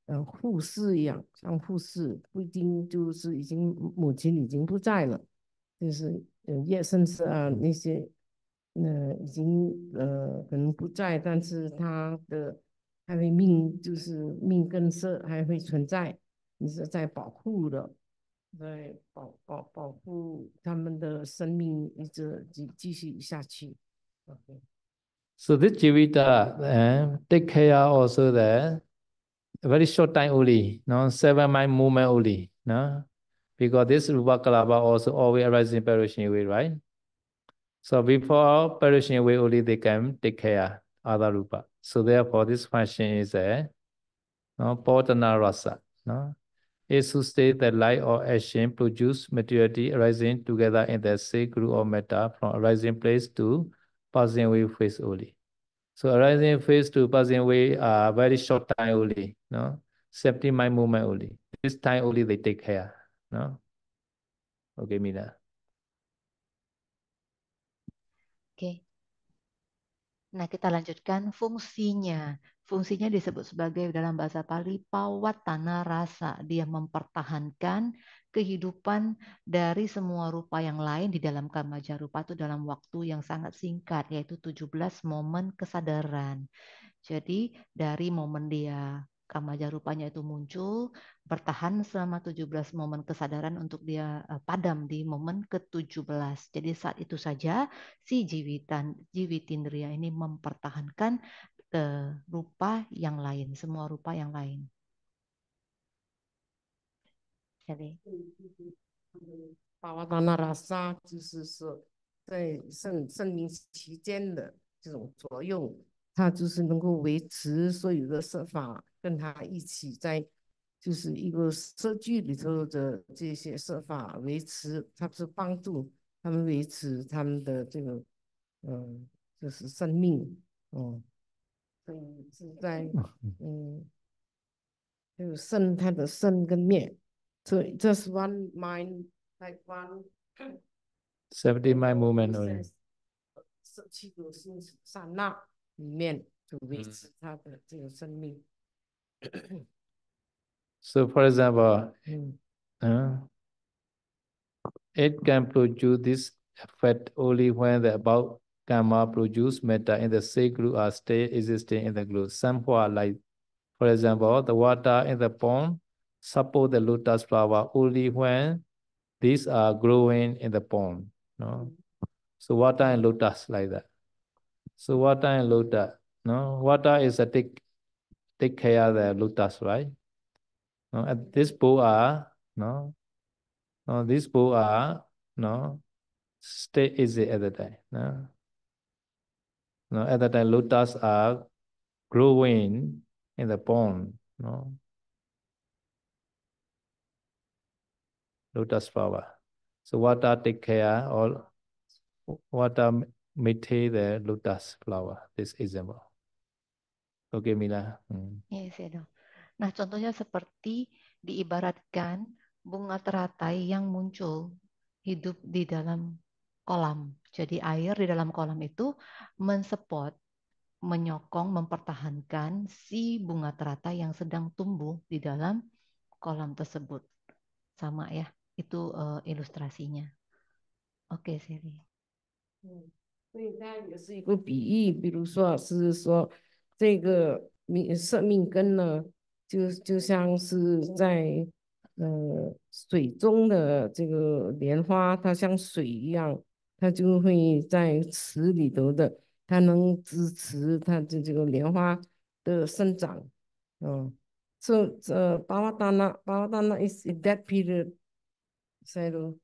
呃护士一样，像护士不一定就是已经母亲已经不在了，就是呃，甚至啊那些那已经呃可能不在，但是他的。还会命，就是命根子还会存在，你是在保护的，在保保保护他们的生命一直继继续下去。Okay，so this Jivita，嗯，take care also that very short time only，non seven mind movement only，呐，because this rupa k a l a b a also always arising perishy way，right？So before perishy way only they can take care other rupa。So therefore, this function is a no, Bodhana Rasa. No? it sustains that light or action produce maturity arising together in the same group of matter from arising place to passing away phase only. So arising phase to passing away are very short time only. No? Safety mind movement only. This time only they take care. No? Okay, Mina. Nah, kita lanjutkan fungsinya. Fungsinya disebut sebagai dalam bahasa Pali tanah rasa. Dia mempertahankan kehidupan dari semua rupa yang lain di dalam kamaja rupa itu dalam waktu yang sangat singkat, yaitu 17 momen kesadaran. Jadi dari momen dia Kamaja rupanya itu muncul, bertahan selama 17 momen kesadaran untuk dia eh, padam di momen ke-17. Jadi saat itu saja si jiwitan, jiwitindria ini mempertahankan ke eh, rupa yang lain, semua rupa yang lain. Jadi, 跟他一起在，就是一个社区里头的这些设法维持，他是帮助他们维持他们的这个，嗯，就是生命哦。所以是在，嗯，有生他的生跟面，这这是 One Mind，like One [COUGHS] Seventy Mind Movement，舍弃的心散那里面，就维持他的这个生命。so, for example, uh, it can produce this effect only when the about gamma produce meta in the same group are still existing in the group. Somewhat like, for example, the water in the pond support the lotus flower only when these are growing in the pond. No? So water and lotus like that. So water and lotus. No, water is a thick take care of the lotus, right? No, at this Buddha, no, no, this Buddha, no, stay easy at the time. No, no, at the time lotus are growing in the pond. No, lotus flower. So water take care or water maintain the lotus flower. This example. Oke, Mila. Hmm. Yes, ya dong. Nah, contohnya seperti diibaratkan bunga teratai yang muncul hidup di dalam kolam. Jadi air di dalam kolam itu mensupport, menyokong, mempertahankan si bunga teratai yang sedang tumbuh di dalam kolam tersebut. Sama ya, itu uh, ilustrasinya. Oke, okay, Siri. Hmm. 这个命生命根呢，就就像是在呃水中的这个莲花，它像水一样，它就会在池里头的，它能支持它的这个莲花的生长，哦。这呃，帕瓦达纳，帕瓦达纳是 in that period，said Pet. 再读。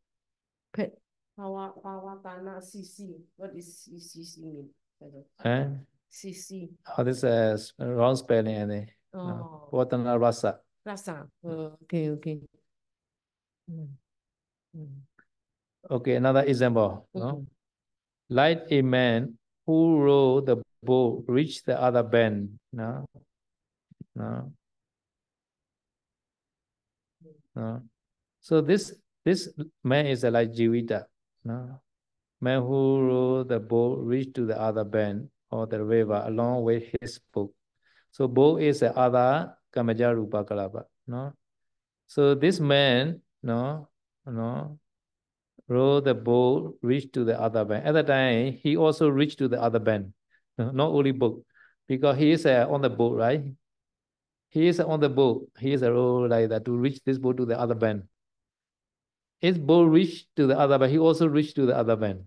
帕帕瓦帕瓦达纳细细，what is is is mean？再读。哎。Oh, this is wrong spelling. And, oh. Watana Rasa. Rasa. okay, okay. Mm. Mm. Okay, another example. Okay. No? Mm-hmm. Light a man who rowed the boat reached the other bend. No? No? No? So this this man is like Jivita. No? Man who rowed the boat reached to the other bend or the river along with his boat. So book is the other Kamaja Rupa Kalapa. No? So this man no, no, row the boat, reached to the other bank. At the time, he also reached to the other bank, no, not only boat, because he is uh, on the boat, right? He is uh, on the boat. He is a uh, row like that to reach this boat to the other bank. His boat reached to the other bank. He also reached to the other bank.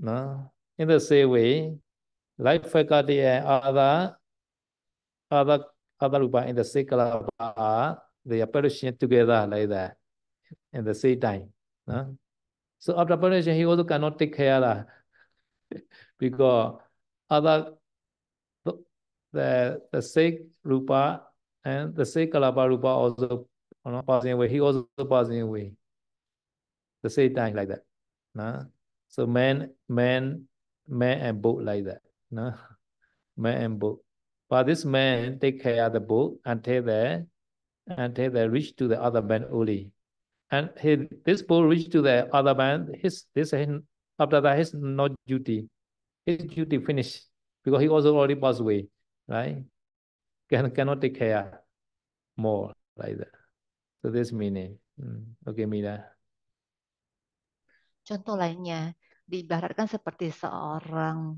No? In the same way, like faculty and other other other rupa in the same kalapa are they are perishing together like that in the same time. So after perishing, he also cannot take care [LAUGHS] because other the the sick rupa and the sick kalapa rupa also you know, passing away. He also passing away. The same time like that. So man, man, man and boat like that no? man and book. But this man take care of the book until they until they reach to the other man only. And he, this book reach to the other man. His this after that his not duty. His duty finish because he also already passed away, right? Can cannot take care more like that. So this meaning. Mm. Okay, Mira. Contoh lainnya diibaratkan seperti seorang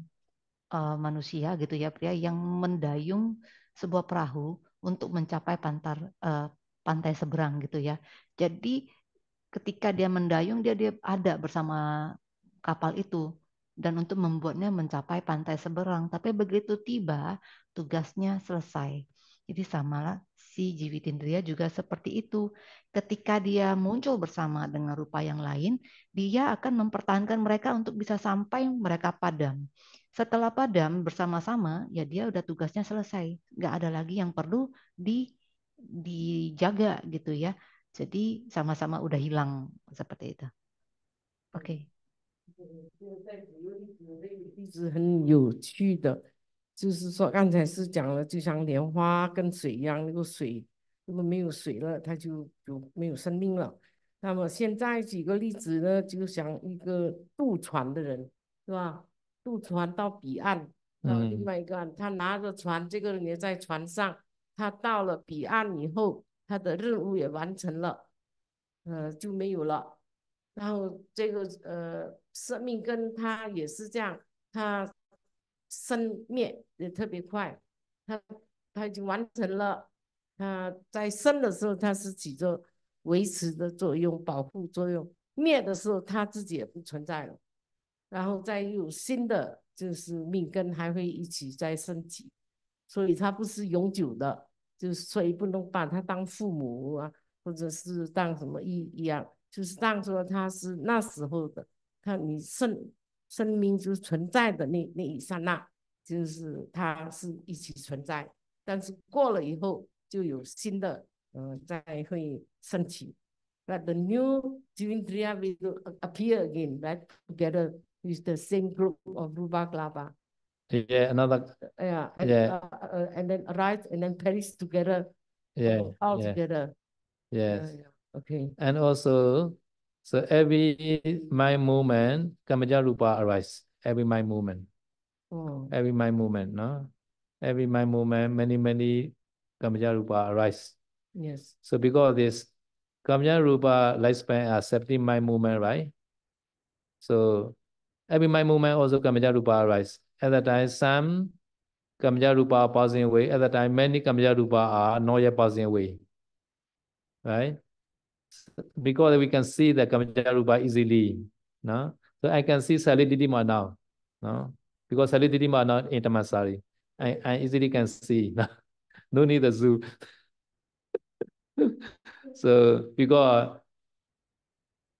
uh, manusia gitu ya pria yang mendayung sebuah perahu untuk mencapai pantar uh, pantai seberang gitu ya. Jadi ketika dia mendayung dia dia ada bersama kapal itu dan untuk membuatnya mencapai pantai seberang. Tapi begitu tiba tugasnya selesai. Jadi samalah si Jiwi Tindria juga seperti itu. Ketika dia muncul bersama dengan rupa yang lain, dia akan mempertahankan mereka untuk bisa sampai mereka padam. Setelah padam bersama-sama, ya dia udah tugasnya selesai. Nggak ada lagi yang perlu di, dijaga gitu ya. Jadi sama-sama udah hilang seperti itu. Oke. Okay. 就是说，刚才是讲了，就像莲花跟水一样，那个水如果没有水了，它就就没有生命了。那么现在举个例子呢，就像一个渡船的人，是吧？渡船到彼岸，到另外一个岸，他拿着船，这个人也在船上。他到了彼岸以后，他的任务也完成了，呃就没有了。然后这个呃生命根，他也是这样，他生灭也特别快。他他已经完成了，他在生的时候他是起着维持的作用、保护作用；灭的时候他自己也不存在了。然后再有新的，就是命根还会一起再升起，所以它不是永久的，就是所以不能把它当父母啊，或者是当什么一一样，就是当做它是那时候的。它你生生命就存在的那那一刹那，就是它是一起存在，但是过了以后就有新的，嗯，再会升起。But the new generation will appear again, r i g h t together. with the same group of Rubaglava. Yeah, another. Yeah. And, yeah. Uh, uh, and then right, and then perish together. Yeah. All yeah. together. Yes. Yeah, yeah. Okay. And also, so every mind movement, Kamaja Rupa arises. Every mind movement. Oh. Every mind movement, no? Every mind movement, many, many Kamaja Rupa arise. Yes. So because this Kamaja Rupa lifespan are 70 mind movement, right? So every mind movement also Kamaja Rupa arise. At that time, some Kamaja Rupa are passing away. At that time, many Kamaja Rupa are not yet passing away. Right? Because we can see the Kamaja Rupa easily. No? So I can see Salididima now. No? Because Salididima are not in Tamasari. I, I easily can see. No, [LAUGHS] no need the zoom. [LAUGHS] so because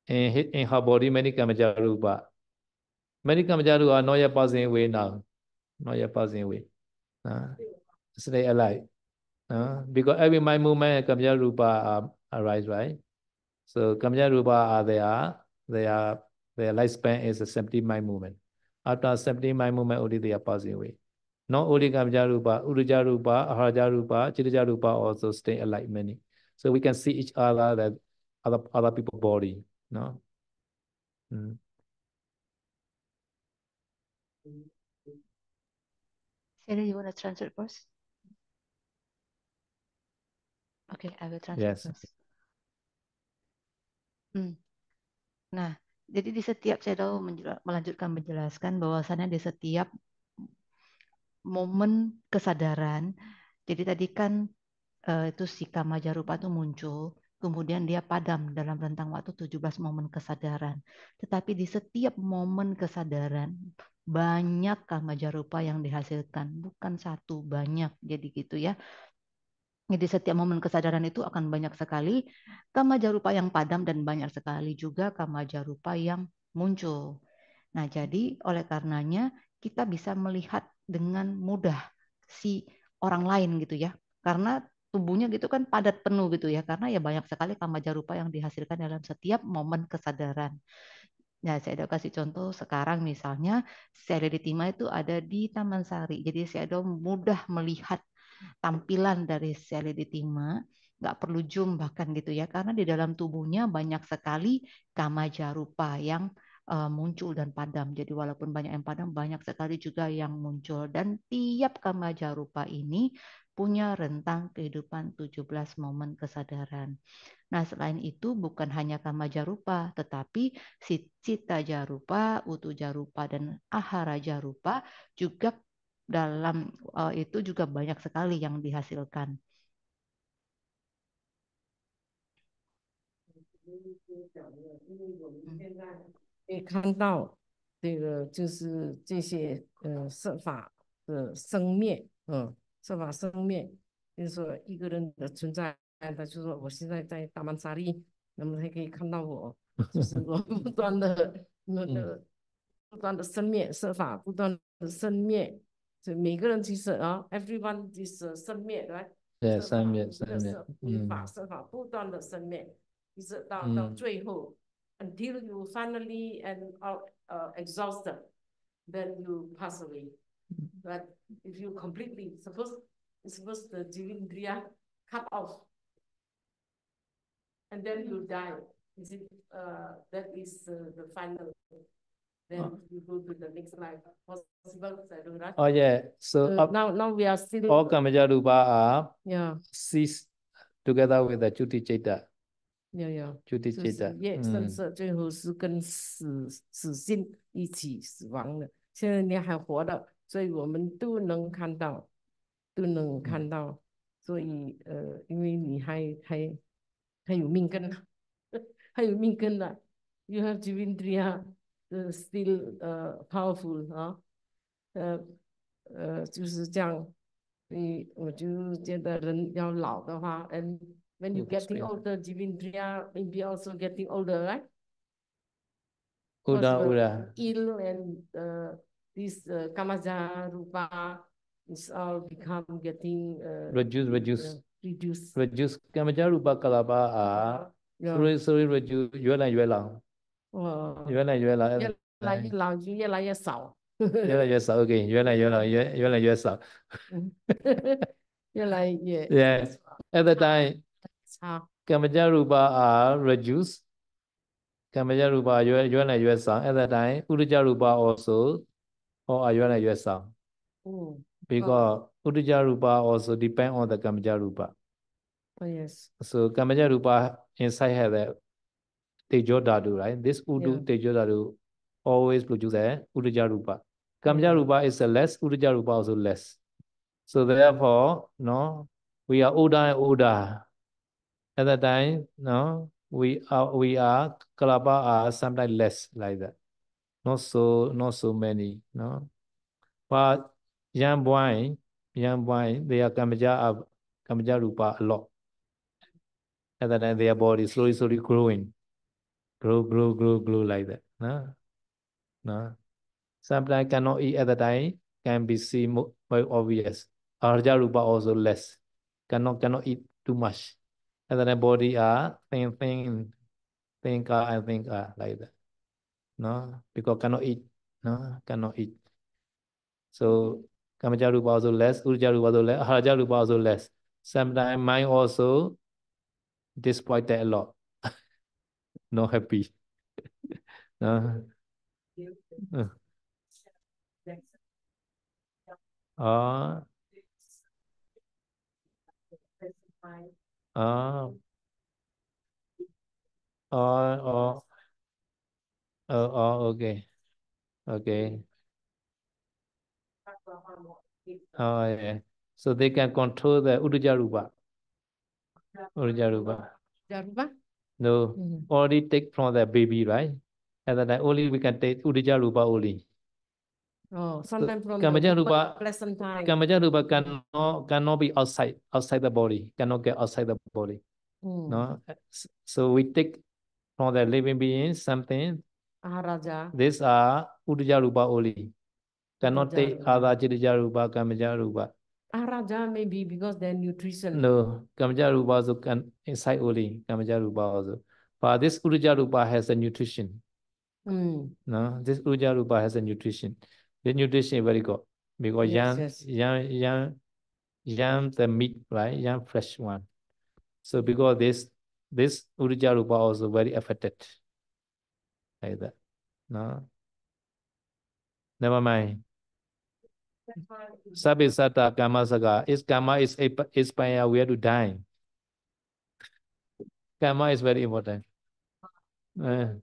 in, in her body many Kamaja Rupa American Majadu are not yet passing away now. Not yet passing away. Uh, stay alive. Uh, because every mind movement and Kamya Rupa are, arise, right? So Kamya Rupa are they are, they are, their lifespan is a 70 mind movement. After 70 mind movement, only they are passing away. Not only Kamya Rupa, Uruja Rupa, Aharaja Rupa, Chirija Rupa also stay alive many. So we can see each other that other other people body, no? Mm. Sarah, you want to transfer first? Okay, I will transfer yes. first. Hmm. Nah, jadi di setiap menjel, melanjutkan menjelaskan bahwasannya di setiap momen kesadaran, jadi tadi kan uh, itu si kama jarupa itu muncul, kemudian dia padam dalam rentang waktu 17 momen kesadaran. Tetapi di setiap momen kesadaran, banyak karma jarupa yang dihasilkan, bukan satu, banyak. Jadi gitu ya. Jadi setiap momen kesadaran itu akan banyak sekali karma jarupa yang padam dan banyak sekali juga karma jarupa yang muncul. Nah, jadi oleh karenanya kita bisa melihat dengan mudah si orang lain gitu ya. Karena tubuhnya gitu kan padat penuh gitu ya karena ya banyak sekali karma jarupa yang dihasilkan dalam setiap momen kesadaran. Nah, saya kasih contoh sekarang misalnya Timah itu ada di Taman Sari. Jadi saya mudah melihat tampilan dari Timah nggak perlu zoom bahkan gitu ya karena di dalam tubuhnya banyak sekali kama jarupa yang uh, muncul dan padam. Jadi walaupun banyak yang padam, banyak sekali juga yang muncul dan tiap kama jarupa ini punya rentang kehidupan 17 momen kesadaran. Nah, selain itu bukan hanya kama jarupa, tetapi cita jarupa, utu jarupa dan ahara jarupa juga dalam uh, itu juga banyak sekali yang dihasilkan. Hmm. 哎，他就说我现在在大曼沙利，那么他可以看到我，就是我不断的那个不断的生灭、设法、不断的生灭，就每个人其实啊，everyone 就是生灭，来生对，生灭，生法、设法，不断的生灭，一直到到最后，until you finally and a u e exhausted，then you pass away。But if you completely suppose suppose the jivindriya cut off。And then you die, is it? Uh, that is the final. Then you go to the next life. Possible, right? Oh yeah. So now, now we are still all come to d u ba a r e Yeah. c e a s e together with the Chuti Chita. Yeah, yeah. Chuti Chita. 就是叶生色，最后是跟死死性一起死亡的。现在你还活的，所以我们都能看到，都能看到。所以呃，因为你还还。[LAUGHS] You have win uh, still uh, powerful 啊，呃呃，就是这样。你我就觉得人要老的话，and uh, uh, uh, when you getting older, Jivindria maybe also getting older, right? Oda Oda. Ill and uh, this uh, kamaja rupa is all become getting uh, reduced, reduced. reduce reduce ကမ္မကြရူပကလာပါအာ sorry sorry reduce ရွယ်လိုက်ရွယ်လောက်ရွယ်လိုက်ရွယ်လောက်ရွယ်လိုက်လောက်ရွယ်လိုက်ရွယ်ဆောင်越来越少，OK，越来越老，越越来越少，越来越。Yes, [LAUGHS] [LAUGHS] at the time, Kamaja Rupa are reduced. Kamaja Rupa 越越来越少，at the time, Uruja Rupa also or are 越来越少。嗯，because Uttaja Rupa also depend on the Kamaja Rupa. Oh, yes. So Kamaja Rupa inside have a Tejo Dhatu, right? This Udu yeah. Tejo Dhatu always produce a Uttaja Rupa. Kamaja Rupa is a less, Uttaja Rupa also less. So therefore, no, we are Uda and Uda. At that time, no, we are we are Kalapa are sometimes less like that. Not so not so many, no. But Yan Buang Beyond mind, they are kamaja, kamaja rupa a lot. And then their body slowly, slowly growing. Grow, grow, grow, grow like that. No? No? Sometimes cannot eat at the time, can be seen more, more obvious. Arja rupa also less. Cannot, cannot eat too much. And then the body are thin, thin, thin, uh, and thin, uh, like that. No? Because cannot eat. No? Cannot eat. So Kamaja Rupa also less, Urja Rupa also less, Haraja Rupa also less. Sometimes mind also disappointed a lot. [LAUGHS] Not happy. no. [LAUGHS] Uh. Uh. Uh. Uh, oh, oh, oh, okay, okay. Oh, yeah. So they can control the Urujarupa. Urujarupa. Urujarupa? No, mm. only take from the baby, right? And then only we can take Urujarupa only. Oh, sometimes from Kamaja the Pleasant time. Kamaja Rupa cannot, cannot be outside, outside the body, cannot get outside the body. Mm. No? So we take from the living being something. Aharaja. These are Urujarupa only cannot take other Chitija Rupa, Kamaja Rupa. Araja maybe because they're nutrition. No, Kamaja Rupa also can inside eh, only Kamaja Rupa also. But this Uruja Rupa has a nutrition. Mm. No, this Uruja Rupa has a nutrition. The nutrition is very good because yes, yam, yes. yam, yam, yam, the meat, right? Yam, fresh one. So because this this Urja Rupa also very affected. Like that. No. Never mind. Sabisata Kama Saga. Is Kama is, is we where to die. Karma is very important. Uh,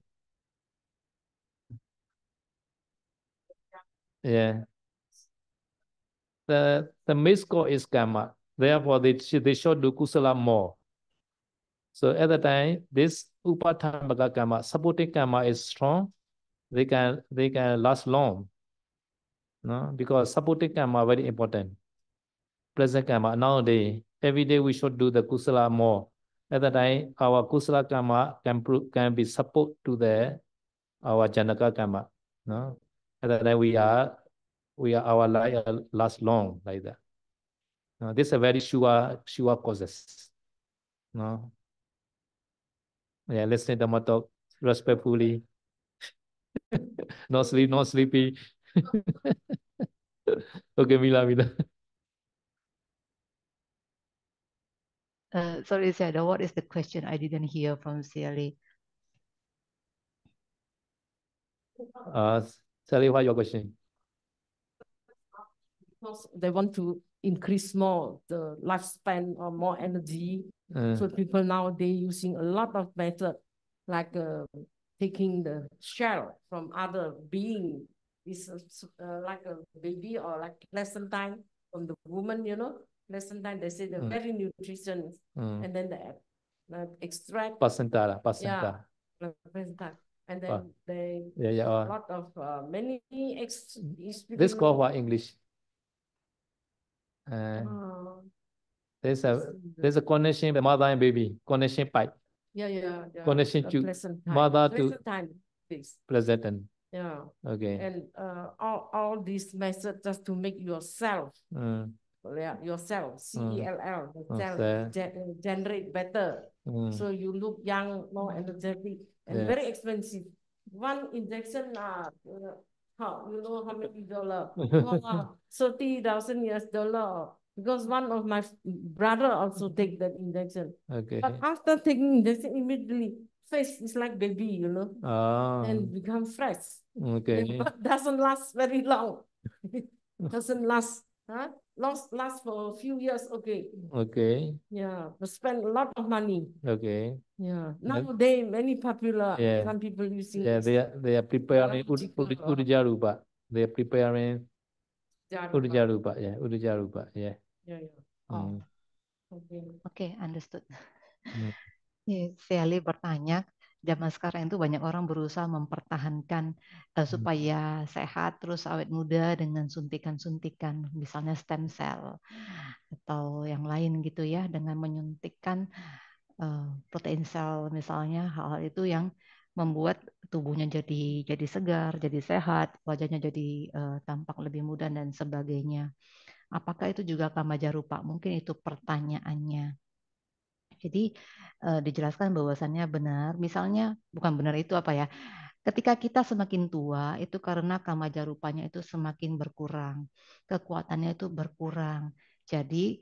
yeah. The the misco is karma. Therefore, they they should do kusala more. So at the time, this upatamaka karma, supporting karma is strong. They can they can last long. No? Because supporting karma very important. Pleasant karma. Nowadays, every day we should do the kusala more. At that time, our kusala karma can, can be support to the our janaka karma. No? At that time, we are, we are our life last long like that. No? This is a very sure, sure causes. No? Yeah, listen to my talk respectfully. [LAUGHS] no sleep, no sleepy. [LAUGHS] Ok, Mila, Mila. Uh, sorry, Shadow, what is the question? I didn't hear from Sally. Uh, Sally, what your question? Because they want to increase more the lifespan or more energy. Uh, so people now they using a lot of method, like uh, taking the shell from other being is uh, like a baby or like lesson time from the woman, you know, lesson time, they say the mm. very nutrition mm. and then the uh, extract. Placenta, placenta. Yeah, And ah. then oh. they yeah, yeah, a ah. lot of uh, many ex. Mm. This call what English? Uh, ah. There's a there's a connection the mother and baby connection pipe. Yeah, yeah, yeah. Connection to mother pleasant time, please. pleasant. Yeah. Okay. And uh, all all these methods just to make yourself. Mm. Yeah, yourself, C E L L, mm. oh, generate better. Mm. So you look young, more energetic, and yes. very expensive. One injection, uh, uh how you know how many dollar? [LAUGHS] Thirty thousand US dollar. Because one of my brother also take that injection. Okay. But after taking injection, immediately Face it's, like baby, you know, and ah. become fresh. Okay. [LAUGHS] doesn't last very long. [LAUGHS] doesn't last, huh? Last, last for a few years, okay. Okay. Yeah, but spend a lot of money. Okay. Yeah. Nowadays, many popular, yeah. some people using. Yeah, they are, they are preparing Urujarupa. They are preparing Urujarupa. Yeah, Urujarupa. Yeah. Yeah, yeah. Mm. Oh. Okay. Okay, understood. Mm. [LAUGHS] Sally bertanya, zaman sekarang itu banyak orang berusaha mempertahankan uh, supaya sehat terus awet muda dengan suntikan-suntikan misalnya stem cell atau yang lain gitu ya dengan menyuntikkan uh, protein sel misalnya hal-hal itu yang membuat tubuhnya jadi jadi segar, jadi sehat, wajahnya jadi uh, tampak lebih muda dan sebagainya. Apakah itu juga kamajarupa? Mungkin itu pertanyaannya. Jadi uh, dijelaskan bahwasannya benar, misalnya bukan benar itu apa ya? Ketika kita semakin tua itu karena kamaja itu semakin berkurang, kekuatannya itu berkurang. Jadi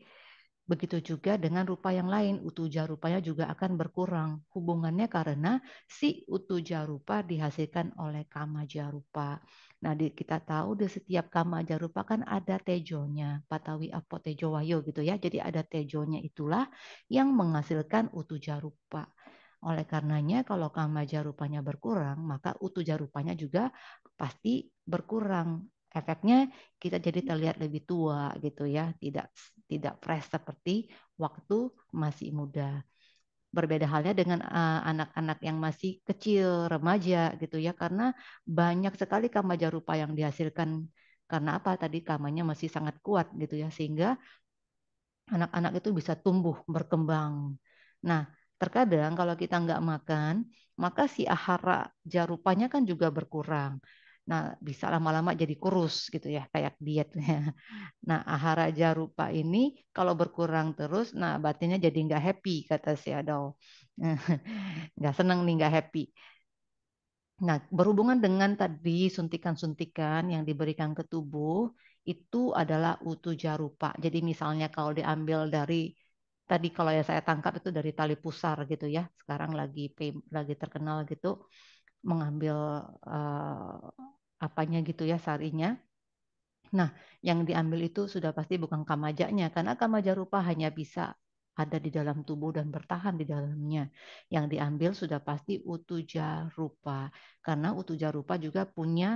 Begitu juga dengan rupa yang lain, utuja rupanya juga akan berkurang. Hubungannya karena si utuja rupa dihasilkan oleh kama jarupa. Nah, di, kita tahu di setiap kama jarupa kan ada tejonya, patawi apo tejo wayo gitu ya. Jadi ada tejonya itulah yang menghasilkan utuja rupa. Oleh karenanya kalau kama jarupanya berkurang, maka utuja rupanya juga pasti berkurang efeknya kita jadi iya. terlihat lebih tua gitu ya tidak tidak fresh seperti waktu masih muda berbeda halnya dengan eh, anak-anak uh, yang masih kecil remaja gitu ya karena banyak sekali kamaja rupa yang dihasilkan karena apa tadi kamanya masih sangat kuat gitu ya sehingga anak-anak itu bisa tumbuh berkembang nah terkadang kalau kita nggak makan maka si ahara jarupanya kan juga berkurang Nah, bisa lama-lama jadi kurus gitu ya, kayak diet. [LAUGHS] Nah, ahara jarupa ini kalau berkurang terus, nah batinnya jadi nggak happy, kata si Adol. [LAUGHS] Nggak seneng nih, nggak happy. Nah, berhubungan dengan tadi suntikan-suntikan yang diberikan ke tubuh, itu adalah utu jarupa. Jadi misalnya kalau diambil dari tadi kalau yang saya tangkap itu dari tali pusar gitu ya. Sekarang lagi lagi terkenal gitu mengambil uh, apanya gitu ya sarinya. Nah, yang diambil itu sudah pasti bukan kamajanya karena kamaja rupa hanya bisa ada di dalam tubuh dan bertahan di dalamnya. Yang diambil sudah pasti utuja rupa karena utuja rupa juga punya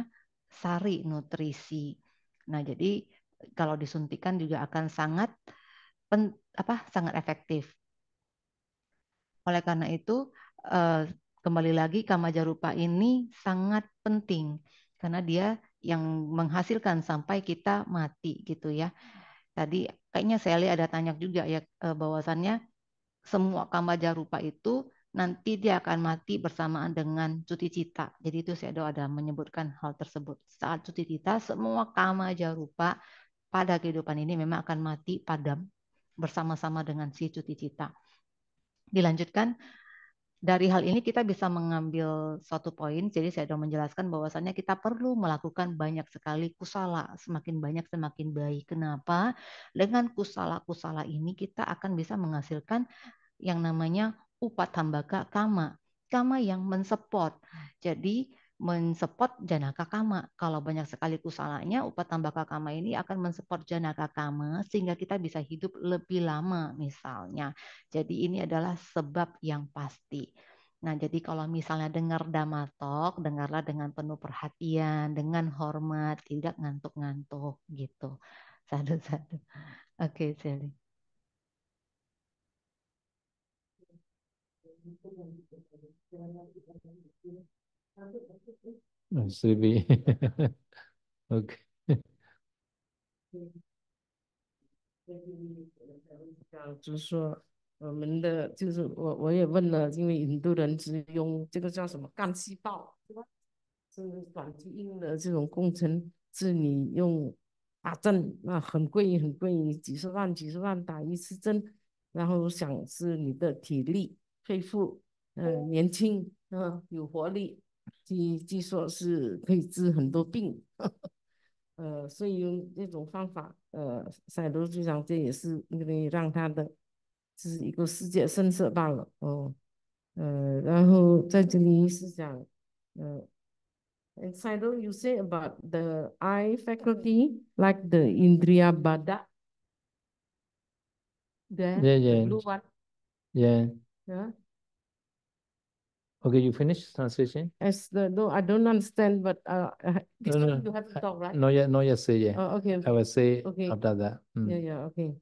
sari nutrisi. Nah, jadi kalau disuntikan juga akan sangat pen, apa sangat efektif. Oleh karena itu, eh, kembali lagi kamaja rupa ini sangat penting karena dia yang menghasilkan sampai kita mati gitu ya. Tadi kayaknya Sally ada tanya juga ya eh, bahwasannya semua kamaja rupa itu nanti dia akan mati bersamaan dengan cuti cita. Jadi itu Sedo ada menyebutkan hal tersebut. Saat cuti cita, semua kamaja rupa pada kehidupan ini memang akan mati padam bersama-sama dengan si cuti cita. Dilanjutkan, dari hal ini kita bisa mengambil suatu poin. Jadi saya sudah menjelaskan bahwasannya kita perlu melakukan banyak sekali kusala, semakin banyak semakin baik. Kenapa? Dengan kusala-kusala ini kita akan bisa menghasilkan yang namanya upat hambaka kama, kama yang mensupport. Jadi mensupport janaka kama. Kalau banyak sekali kusalanya, tambah kama ini akan mensupport janaka kama sehingga kita bisa hidup lebih lama misalnya. Jadi ini adalah sebab yang pasti. Nah, jadi kalau misalnya dengar damatok dengarlah dengan penuh perhatian, dengan hormat, tidak ngantuk-ngantuk gitu. Satu-satu. Oke, okay, Sally. Thank you. 嗯，C 比，OK。[LAUGHS] 就是说，我们的就是我我也问了，因为很多人只用这个叫什么干细胞，是转基因的这种工程，是你用打针，那很贵很贵，几十万几十万打一次针，然后想是你的体力恢复，嗯，年轻，嗯，有活力。据据说是可以治很多病，呃，所以用这种方法，呃，塞罗智商这也是因为让他的是一个世界神色罢了，哦，呃，然后在这里是讲，呃，And s i d o you say about the eye faculty, like the indria bada, yeah, the blue one, yeah, yeah. Okay, you finish translation? As though I don't understand, but uh, this t i you have to talk, right? No, yeah, no, y e s t say y e Oh, okay. I will say o k after y that. Yeah, yeah, okay.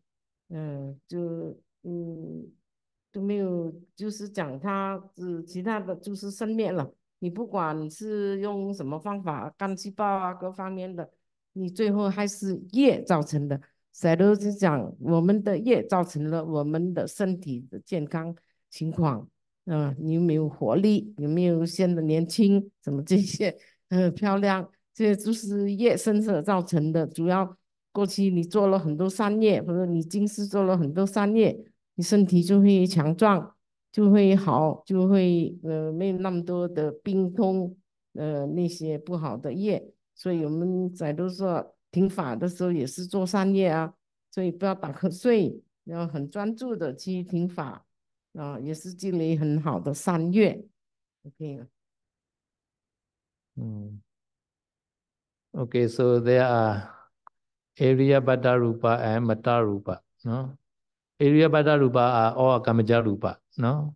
嗯，就嗯都没有，就是讲他是其他的就是生灭了。你不管是用什么方法，干细胞啊各方面的，你最后还是液造成的。在都是讲我们的液造成了我们的身体的健康情况。啊，你有没有活力？有没有显得年轻？什么这些？呃，漂亮，这些就是业身色造成的。主要过去你做了很多善业，或者你今世做了很多善业，你身体就会强壮，就会好，就会呃，没有那么多的病痛，呃，那些不好的业。所以我们在都说听法的时候，也是做善业啊。所以不要打瞌睡，要很专注的去听法。啊，也是经历很好的三月，OK。嗯，Okay, so there are area bata rupa and mata rupa, no? Area bata rupa are all kamaja rupa, no?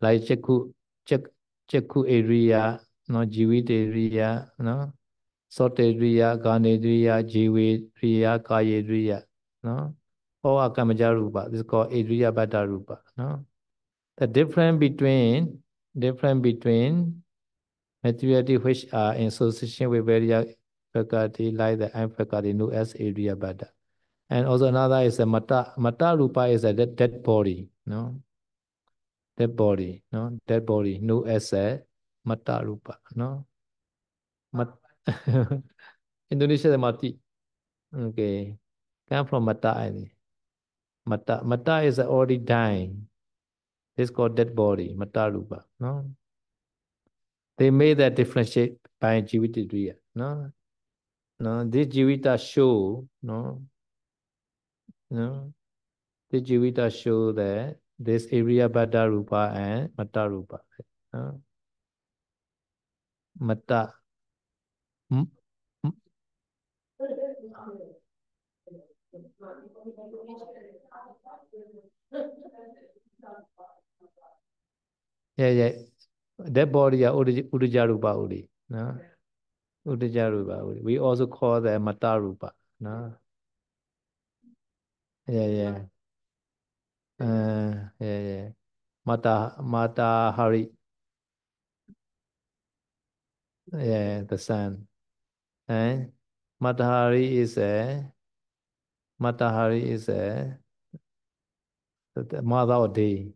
Like chakku, chak, chakku area, no, jiwit area, no? Sot area, gan area, jiwit area, kaya area, no? or akamaya rupa. This is called adriyabhata rupa. No? The difference between difference between materiality which are in association with various faculty like the I'm faculty known as adriyabhata. And also another is the mata. Mata rupa is a dead, dead body. No? Dead body. No? Dead body known as a mata rupa. No? Mat [LAUGHS] Indonesia the mati. Okay. Come from mata, I think. Mata, mata is already dying. It's called dead body, mata rupa. No? They made that differentiate by jivita driya. No? No, this jivita show, no? No? This jivita show that this area bada rupa and mata rupa. No? Mata. Hmm? Hmm? Yeah, yeah. That body are Udaja Rupa only. No? Udaja Rupa only. We also call that Mata Rupa. No? Yeah, yeah. Uh, yeah, yeah. Mata, Mata Hari. Yeah, the sun. And Matahari is a Matahari is a mother or day,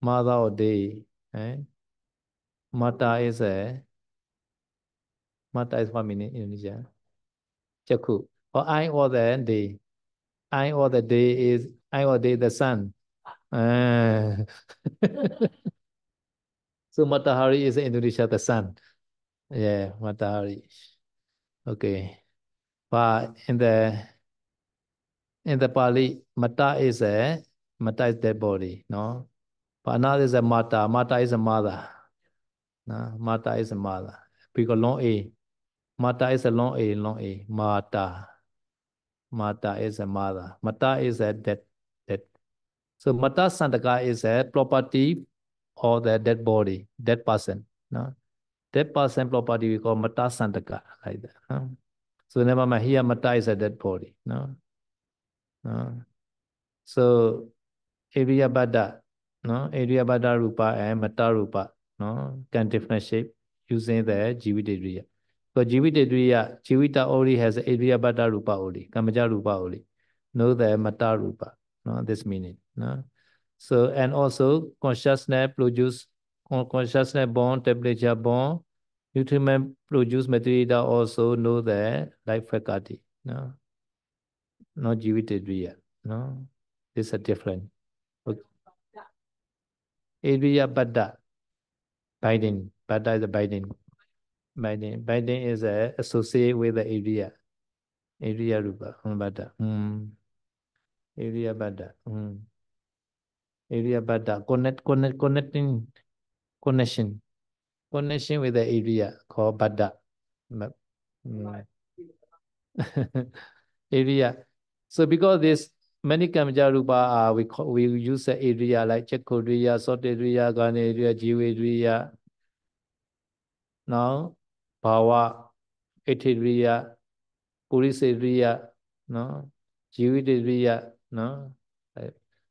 mother or day. Eh? Mata is a mata is one minute in Indonesia. Jaku or I or the day. I or the day is I or day the sun. Ah. [LAUGHS] so matahari is in Indonesia the sun. Yeah, matahari. Okay. But in the in the Pali, mata is a Mata is dead body, no? But another is a mata. Mata is a mother. No? Mata is a mother. We got long A. Mata is a long A, long A. Mata. Mata is a mother. Mata is a dead, dead. So mata santaka is a property or the dead body, dead person. No? Dead person property we call mata santaka, like that. No? So never mind, here mata is a dead body. No? No? So Aryabhata, no? Aryabhata Rupa and Mata Rupa, no? Can different shape using the Jivitadriya. So Jivitadriya, Jivita only has Aryabhata Rupa only, Kamaja Rupa only. Know the Mata Rupa, no? This meaning, no? So, and also consciousness produce, consciousness born, temperature born, nutriment produce material also know the life faculty, no? Not Jivitadriya, no? These are different. Area will be a Binding. Badda is a binding. Binding. Binding is a, associated with the area. Area Rupa. Um, hmm, Badda. Mm. Area Badda. Mm. Area Badda. Connect, connect, connecting. Connection. Connection with the area called Badda. Mm. [LAUGHS] area. So because this many kamjarupa are we call, we use the area like chakodriya, soteriya, ganeriya, jivedriya. Now, bhava, eteriya, puriseriya, no, jivedriya, no.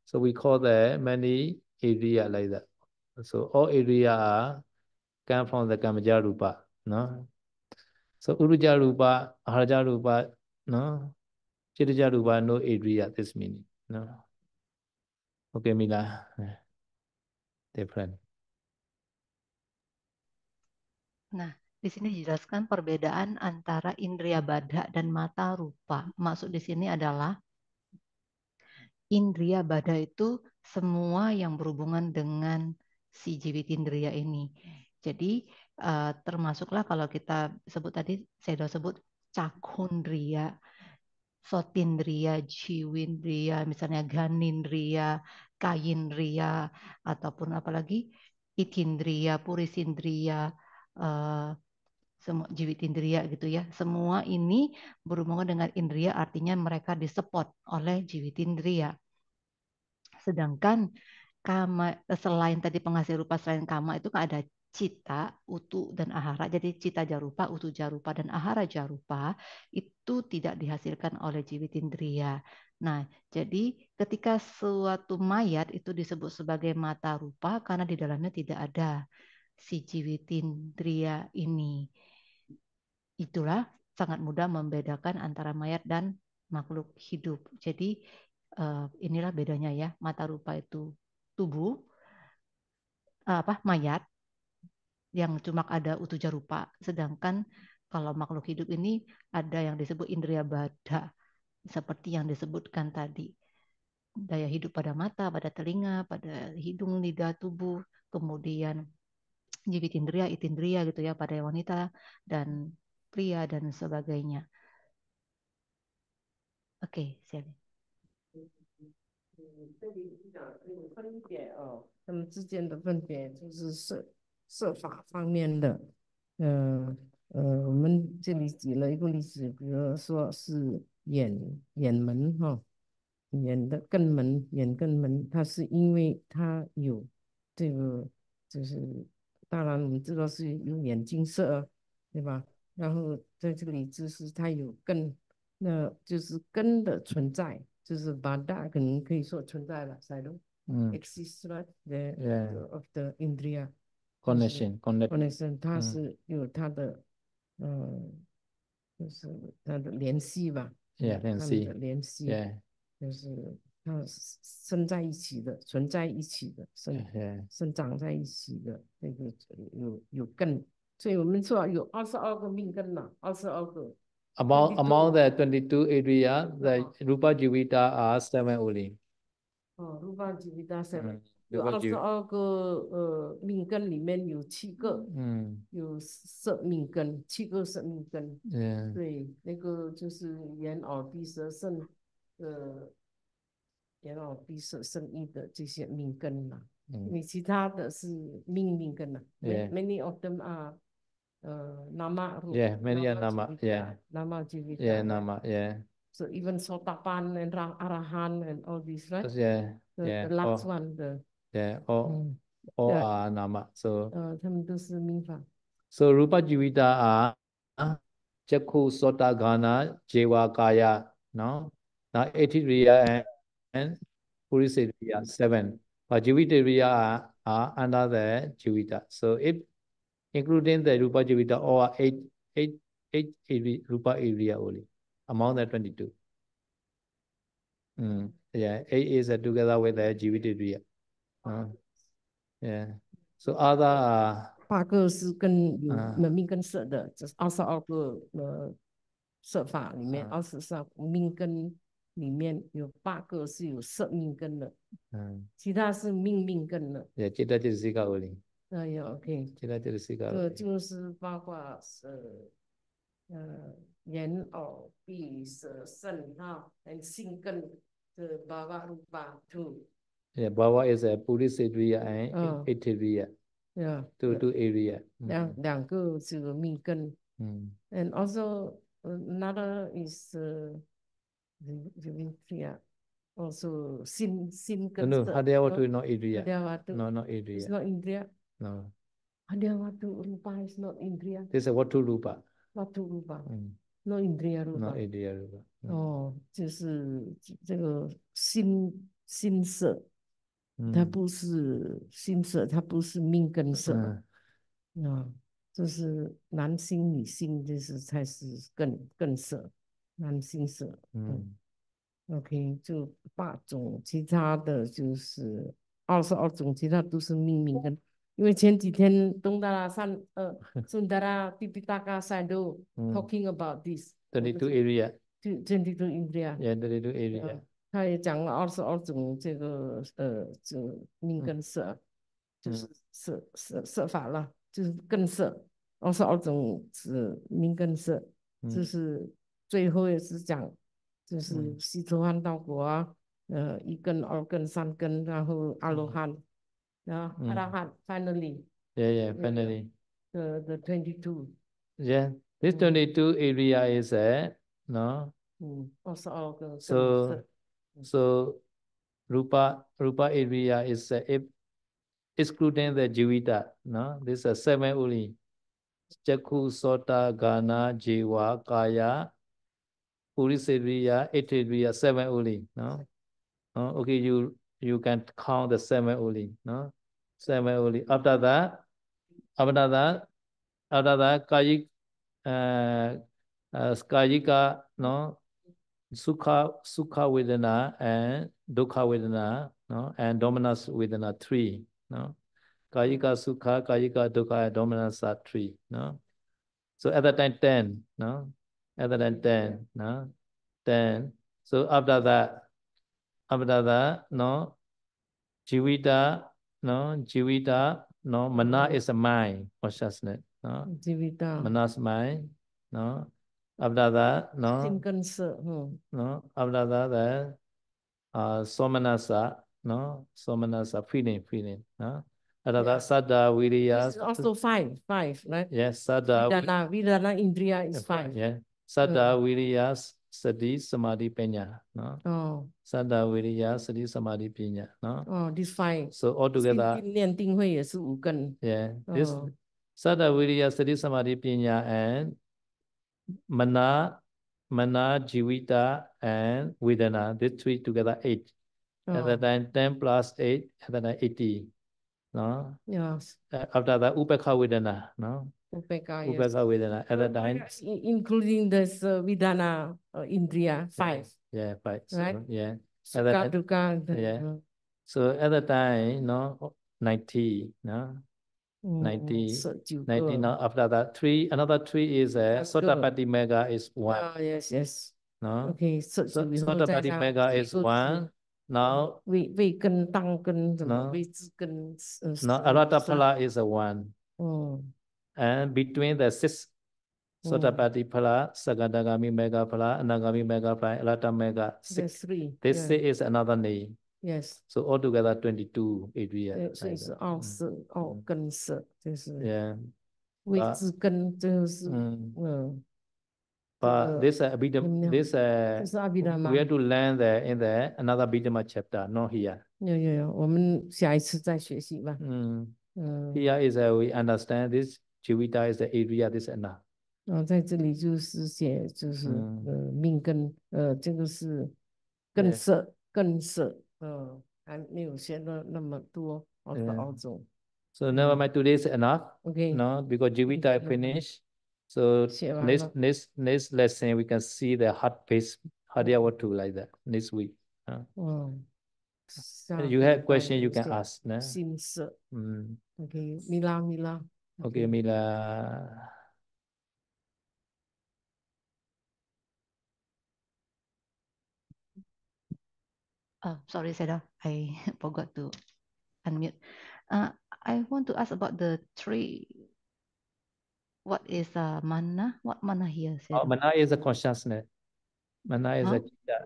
So we call the many area like that. So all area are come from the kamjarupa, no. So uruja rupa, haraja rupa, no. စေတကြရူပနိုဧရိယ this meaning no. okay mila, different Nah, di sini dijelaskan perbedaan antara indria bada dan mata rupa. Maksud di sini adalah indria bada itu semua yang berhubungan dengan si jiwit indria ini. Jadi eh, termasuklah kalau kita sebut tadi, saya sudah sebut cakundria, sotindria, jiwindria, misalnya ganindria, kayindria, ataupun apalagi ikindria, purisindria, uh, eh, semua jiwit gitu ya. Semua ini berhubungan dengan indria artinya mereka disepot oleh jiwitindria. Sedangkan kama selain tadi penghasil rupa selain kama itu kan ada cita, utu, dan ahara. Jadi cita jarupa, utu jarupa, dan ahara jarupa itu tidak dihasilkan oleh indria. Nah, jadi ketika suatu mayat itu disebut sebagai mata rupa karena di dalamnya tidak ada si indria ini. Itulah sangat mudah membedakan antara mayat dan makhluk hidup. Jadi eh, inilah bedanya ya, mata rupa itu tubuh, eh, apa mayat yang cuma ada utuh jarupa. Sedangkan kalau makhluk hidup ini ada yang disebut indria bada, seperti yang disebutkan tadi. Daya hidup pada mata, pada telinga, pada hidung, lidah, tubuh, kemudian jigit indria, itindria gitu ya pada wanita dan pria dan sebagainya. Oke, okay, 色法方面的，嗯呃，我们这里举了一个例子，比如说是眼眼门哈，眼的根门眼根门，它是因为它有这个就是，当然我们知道是有眼睛色啊，对吧？然后在这里就是它有根，那就是根的存在，就是把大能可以说存在了，赛罗。嗯。Existence of the of the indriya。connection connection，connection，它是有它的，嗯，就是它的联系吧，y e a h 联系联系，就是它生在一起的，存在一起的，生生长在一起的，那个有有根。所以我们说有二十二个命根呐，二十二个。Among among the twenty-two areas, the rupa-jivita are seven only. 哦，rupa-jivita seven. 有二十二个呃命根，里面有七个，嗯，有十命根，七个十命根。对，那个就是眼耳鼻舌身呃眼耳鼻舌身意的这些命根嘛。你其他的是命命根呐？Yeah, many of them are 呃 nama root. Yeah, many are nama. Yeah. Nama j i 之类。Yeah, nama. Yeah. So even sotapann and a r a h a n and all these, right? Yeah, yeah. Yeah, all all yeah. are nama. So. uh, So, rupa jivita are chakku sota gana jiva kaya no now eighty riya and, purisa riya seven but jivita riya are, are under the jivita so if including the rupa jivita all are eight eight eight, eight rupa area only among the 22 mm, yeah eight is uh, together with the jivita riya 嗯，耶，所以八个啊。八个是跟有命跟色的，这是二十二个呃色法里面二十三命根里面有八个是有色命根的，嗯，其他是命命根了。也，其他就是这个零。哎呀，OK，其他就是这个零。呃，就是八卦是，呃，人偶、地、水、圣哈，还有性根的八卦六八土。Yeah, bawa is a police area and uh, oh. eight area. Yeah. Two, two area. Mm. Liang, liang mm. And also another is uh, also sin sin No, no Hadayawatu is not area. Hadayawatu. No, not area. It's not Indriya. No. Hadayawatu Rupa is not Indriya. This is a Watu Rupa. Watu Rupa. Mm. No Indriya Rupa. No Indriya Rupa. Mm. Oh, 哦，就是这个心心色。它不是心色，它不是命根色，啊，就是男性、女性，就是才是更更色，男性色。嗯，OK，就八种，其他的就是二十二种，其他都是命命根。因为前几天东大拉山，呃，孙大拉滴滴大卡三都 talking about this。Twenty two area。Twenty two area。Yeah, twenty two area. 他也讲了二十二种这个呃，这命根色，就是色色色法了，就是根色。二十二种是命根色，就是最后也是讲，就是西陀汉道果啊，呃，一根二根三根，然后阿罗汉，然后阿罗汉，finally，yeah yeah finally，the the twenty two，yeah，t h i s twenty two area is it，喏，嗯，二十二 s 色。So Rupa Rupa area is uh, if excluding the Jivita, no, this is seven only. Chakku, Sota, Gana, Jiva, Kaya, Urisiriya, Itriya, seven only, no. Uh, okay, you you can count the seven only, no, seven only. After that, after that, after that, Kayik, uh, uh, Kayika, no, sukha sukha vedana and dukha vedana no and dominance vedana three no kayika sukha kayika dukha and dominance are three no so at that time 10 no at that time 10 no 10 so after that after that no jivita no jivita no mana is a mind consciousness no jivita mana's mind no After that, no. Hmm. No. After that, then, uh, somanasa, no. Somanasa, feeling, feeling, no. After that, sada, viriya. This is also five, five, right? Yes, sada. Vidana, vidana, indriya is five. Yeah. Sada, hmm. viriya, sati, samadhi, penya, no. Oh. Sada, viriya, sati, samadhi, penya, no. Oh, this five. So altogether. 练定慧也是五根. Yeah. This, oh. sada, viriya, sati, samadhi, penya, and mana, mana, jivita, and vidana. These three together, eight. Oh. At that time, 10 plus 8, at that time, 80. No? Yes. Uh, after that, upeka vidana. No? Upeka. yes. Upekha At that time. Including this uh, vedana uh, indriya, five. Yeah, five. Right? So, yeah. At that time, yeah. So at that time, no, 90. No? 90, mm, 19 after that three another three is uh, That's pati Mega is one Ah, yes, yes. no Okay, so, so, so we Mega is one now We, we can tăng cân, No. we can. no Aratapala is a one Oh, and between the six Mm. pala Phala Sagadagami Mega Phala Anagami Mega Phala Arata Mega six three. this yeah. is another name Yes. So altogether 22 area. Like 就是二十二跟十，就是 Yeah. 位 uh, 置跟就是 Mm. 嗯，But this uh, Abhidhamma, this uh, 就是阿比达嘛。we 有 have to learn that in the another Abhidhamma chapter, not here. 有有，我们下一次再学习吧。Mm. 嗯，Here uh. is uh, we understand this Jivita is the area, this anna. 然后在这里就是写就是嗯呃命根呃这个是更嗯色更色 so never mind, today is enough. Okay. No, because Jivita okay. finished. So next next next lesson we can see the heart pace Haryava two like that next week. Uh. Wow. You have question you can ask. Nah? Seems. Mm. Okay, Mila, Mila. Okay, okay Mila. Oh, sorry, Seda, I [LAUGHS] forgot to unmute. Uh, I want to ask about the three. What is uh, mana? What mana here? Seda? Oh, mana is a consciousness. Mana is huh? a chitta.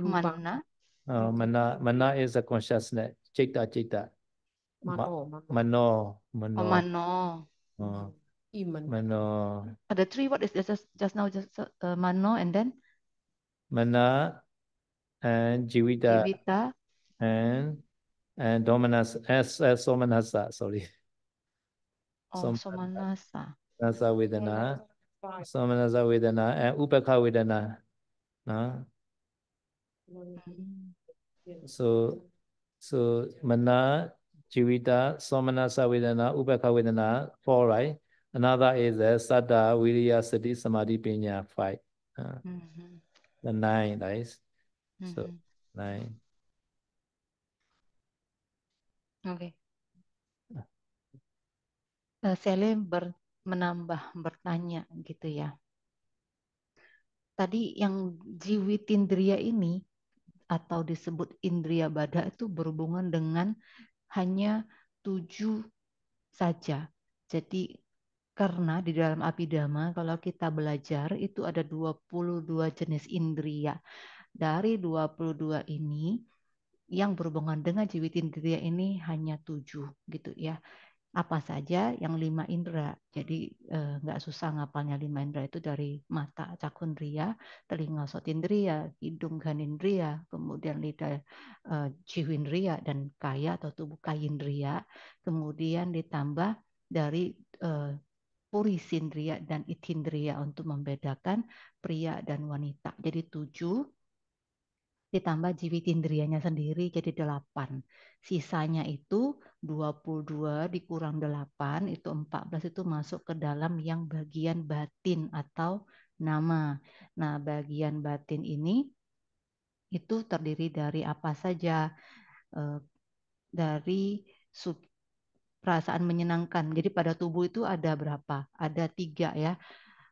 Mana? Oh, mana, mana is a consciousness. Chitta, chitta. Mano, Ma mano, mano. Oh, mano. Oh. Iman. Mano. Oh, the three, what is it? Just, just now, just uh, mano and then? Mana, and Jivita, Jivita. and and Dominas S S Somanasa, sorry. Oh, Somanasa. Somanasa Vedana. Somanasa Vedana and Upekha Vedana. Nah. So so Mana, Jivita, Somanasa Vedana, Upekha Vedana, four, right? Another is the uh, Sada, Virya, Sati, Samadhi, Pinya, five. Uh, mm -hmm. The nine, right? So mm-hmm. nine. Oke. Eh, Sally ber, menambah bertanya gitu ya. Tadi yang jiwitindria ini atau disebut indria bada itu berhubungan dengan hanya tujuh saja. Jadi karena di dalam abidama kalau kita belajar itu ada 22 jenis indria dari 22 ini yang berhubungan dengan indria ini hanya tujuh gitu ya apa saja yang lima indera. Jadi eh, nggak eh, susah ngapalnya lima indera itu dari mata cakundria, telinga sotindria, hidung ganindria, kemudian lidah eh, jiwindria dan kaya atau tubuh kayindria, kemudian ditambah dari eh, purisindria dan itindria untuk membedakan pria dan wanita. Jadi tujuh ditambah tindrianya sendiri jadi 8. Sisanya itu 22 dikurang 8 itu 14 itu masuk ke dalam yang bagian batin atau nama. Nah, bagian batin ini itu terdiri dari apa saja? Eh, dari sub perasaan menyenangkan. Jadi pada tubuh itu ada berapa? Ada tiga ya.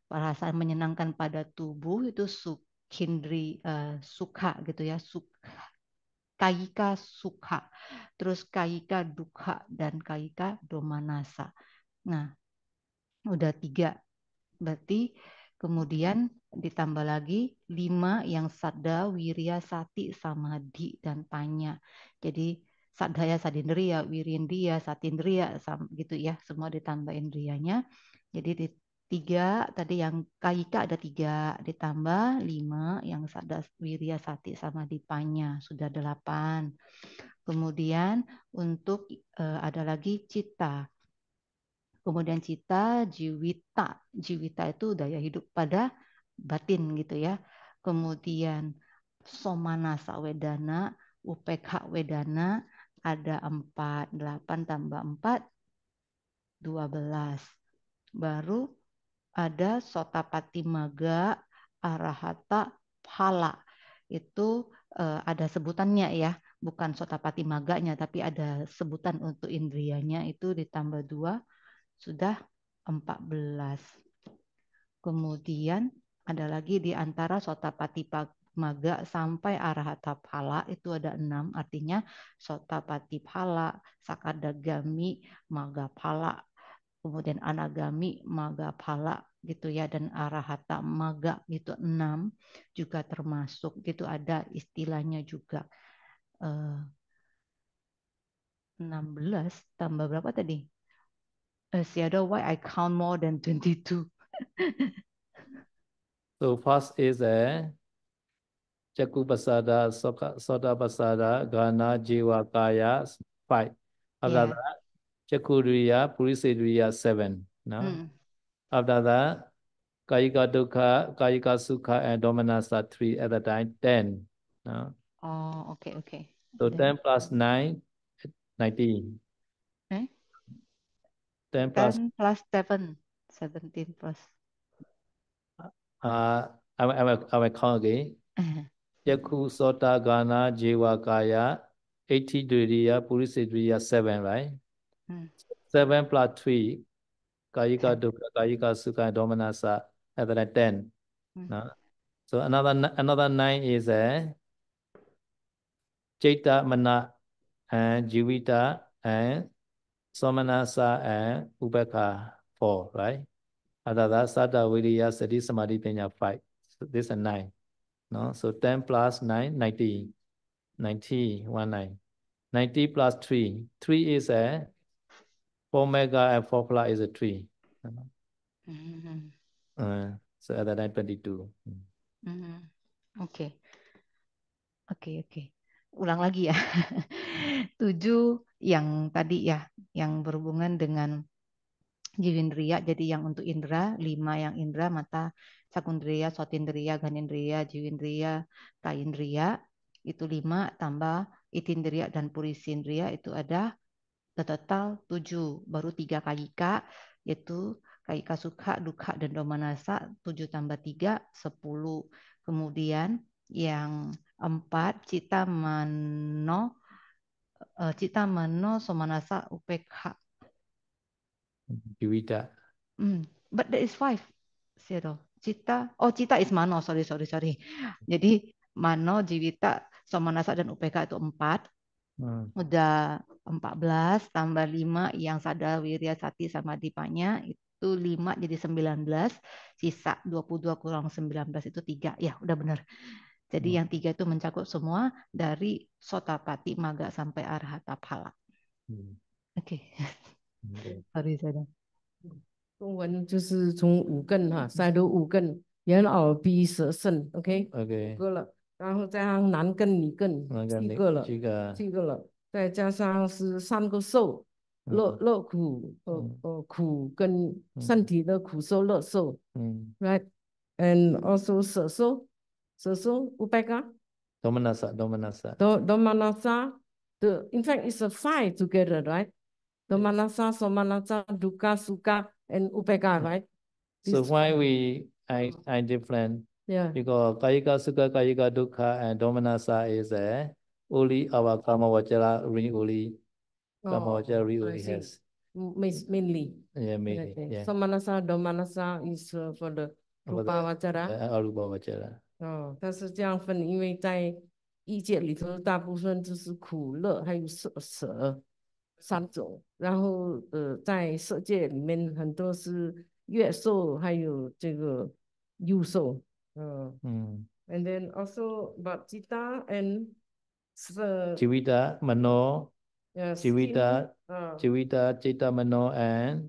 Perasaan menyenangkan pada tubuh itu sub Kindri uh, Sukha gitu ya suka Kaika suka terus Kaika duka dan Kaika Domanasa nah udah tiga berarti kemudian ditambah lagi lima yang sada wirya sati samadhi dan panya jadi sadaya sadindriya wirindriya satindriya gitu ya semua ditambah indrianya jadi di tiga tadi yang Kaika ada tiga ditambah lima yang ada Wirya Sati sama Dipanya sudah delapan. Kemudian untuk uh, ada lagi cita. Kemudian cita jiwita. Jiwita itu daya hidup pada batin gitu ya. Kemudian somana sawedana UPK wedana ada empat delapan tambah empat dua belas Baru ada Sotapati Maga, Arahata, Phala. Itu uh, ada sebutannya ya, bukan Sotapati Maganya, tapi ada sebutan untuk indrianya itu ditambah dua, sudah 14. Kemudian ada lagi di antara Sotapati Maga sampai Arahata Phala itu ada enam, artinya Sotapati Phala, Sakadagami, Maga Phala, kemudian anagami maga pala gitu ya dan arahata maga gitu enam juga termasuk gitu ada istilahnya juga uh, eh, 16 tambah berapa tadi? Uh, eh, Seattle, why I count more than 22? [LAUGHS] so first is a eh, Jaku Basada, Soda Basada, Gana, Jiwa, Kaya, five. Ya. After yeah. Chakuriya, Purisiriya seven. No? Mm. After that, Kayika Kayika Sukha, and Domanasa three at the time, ten. No? Oh, okay, okay. So then, 10 plus 9, 19. Eh? ten plus, 10 plus plus. Uh, I, I, I will count again. [LAUGHS] Yaku Sota Gana Jiwa Kaya, Duriya, Duriya, 7, right? Hmm. Seven plus three, kayika dukkha, kayika sukha, domanasa, and then ten. Mm. So another another nine is eh, a uh, Mana and Jivita and Somanasa and Ubeka four, right? After that, Sata, Vidya, Sati, Samadhi, Panya five. So this is nine. No? So 10 plus 9, 90. 9. 90 plus 3. 3 is a eh, 4 mega and 4 plus is a 3. Mm-hmm. Uh, so other than 22. Mm-hmm. Okay. Oke, okay, oke. Okay. Ulang lagi ya. [LAUGHS] Tujuh yang tadi ya, yang berhubungan dengan jiwindria, jadi yang untuk indera, lima yang indera, mata, sakundriya, sotindriya, ganindriya, jiwindria, taindriya, itu lima, tambah itindria dan purisindria itu ada total tujuh baru tiga kali K yaitu Kaika Sukha, Dukha, dan Domanasa tujuh tambah tiga sepuluh Kemudian yang empat Cita Mano, eh, Cita Mano Somanasa UPK. Diwida. Mm, but there is five. Zero. Cita, oh Cita is Mano, sorry, sorry, sorry. Jadi Mano, Jiwita, Somanasa, dan UPK itu empat. Hmm. Udah 14 tambah 5 yang sada wirya sati sama dipanya itu 5 jadi 19 sisa 22 kurang 19 itu 3 ya udah benar jadi hmm. yang tiga itu mencakup semua dari sotapati maga sampai arhata pala hmm. oke okay. [LAUGHS] sorry saya 中文就是从五根哈，塞头五根，眼、耳、鼻、舌、身，OK，OK，、okay? okay. 五个了，然后再上南根、里根，几个了，几个，几个了。再加上是三个受，乐乐苦，呃呃苦跟身体的苦受、乐受，嗯，right，and also 舍受，舍受 upeka，domanasa，domanasa，domanasa，the in fact it's a five together right，domanasa，somanasa，d u k a s u k a and upeka right，so why we i i different，yeah，because s u k a s u k a k a h a d u k a and domanasa is a uli only our karma vachara kama wacara vachara yes has. Mainly. Yeah, mainly. Okay. Yeah. So manasa manasa is uh, for the rupa wacara. Uh, rupa vachara. 哦，它是这样分的，因为在意界里头，大部分就是苦、乐还有舍舍三种，然后呃，在色界里面很多是乐受，还有这个右受，嗯、呃、嗯，and oh, then also but jita and Jivita mano，智 i v i t a citta i mano and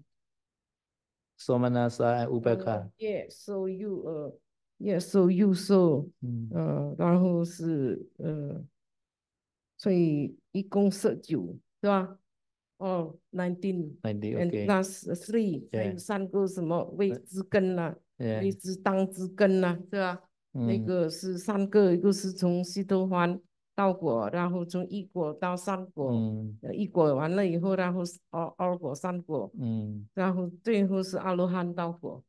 so manasa and upacca。耶，so you, s 所以，嗯，然后是呃，所以一共十九，是吧？哦，nineteen。nineteen，OK。and last three，还有三个什么未知根啦，未知当之根啦，是吧？那个是三个，一个是从西头环。道果，然后从一果到三果，嗯，一果完了以后，然后二二果、三果，嗯，然后最后是阿罗汉道果，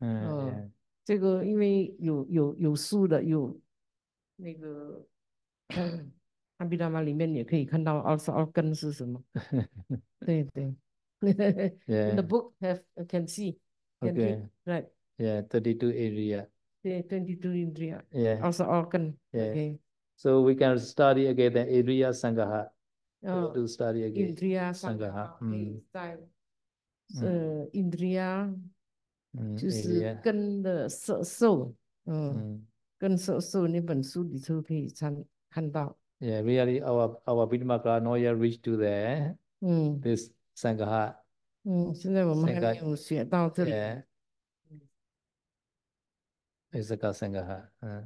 嗯，这个因为有有有书的，有那个阿弥陀嘛里面也可以看到二十二根是什么，对对，Yeah，the book have can see can see right，Yeah，twenty two area，Yeah，twenty two area，Yeah，also organ，Yeah。So we can study again the Indriya Sangaha. Uh, oh, to study again. Indriya Sangaha. 嗯，在呃 hmm. hmm. Indriya 嗯就是，Indriya hmm, really our our Vidmakara not yet reached to the this Sangaha. 嗯，现在我们现还在没有学到这里，Yeah. It's a Uh,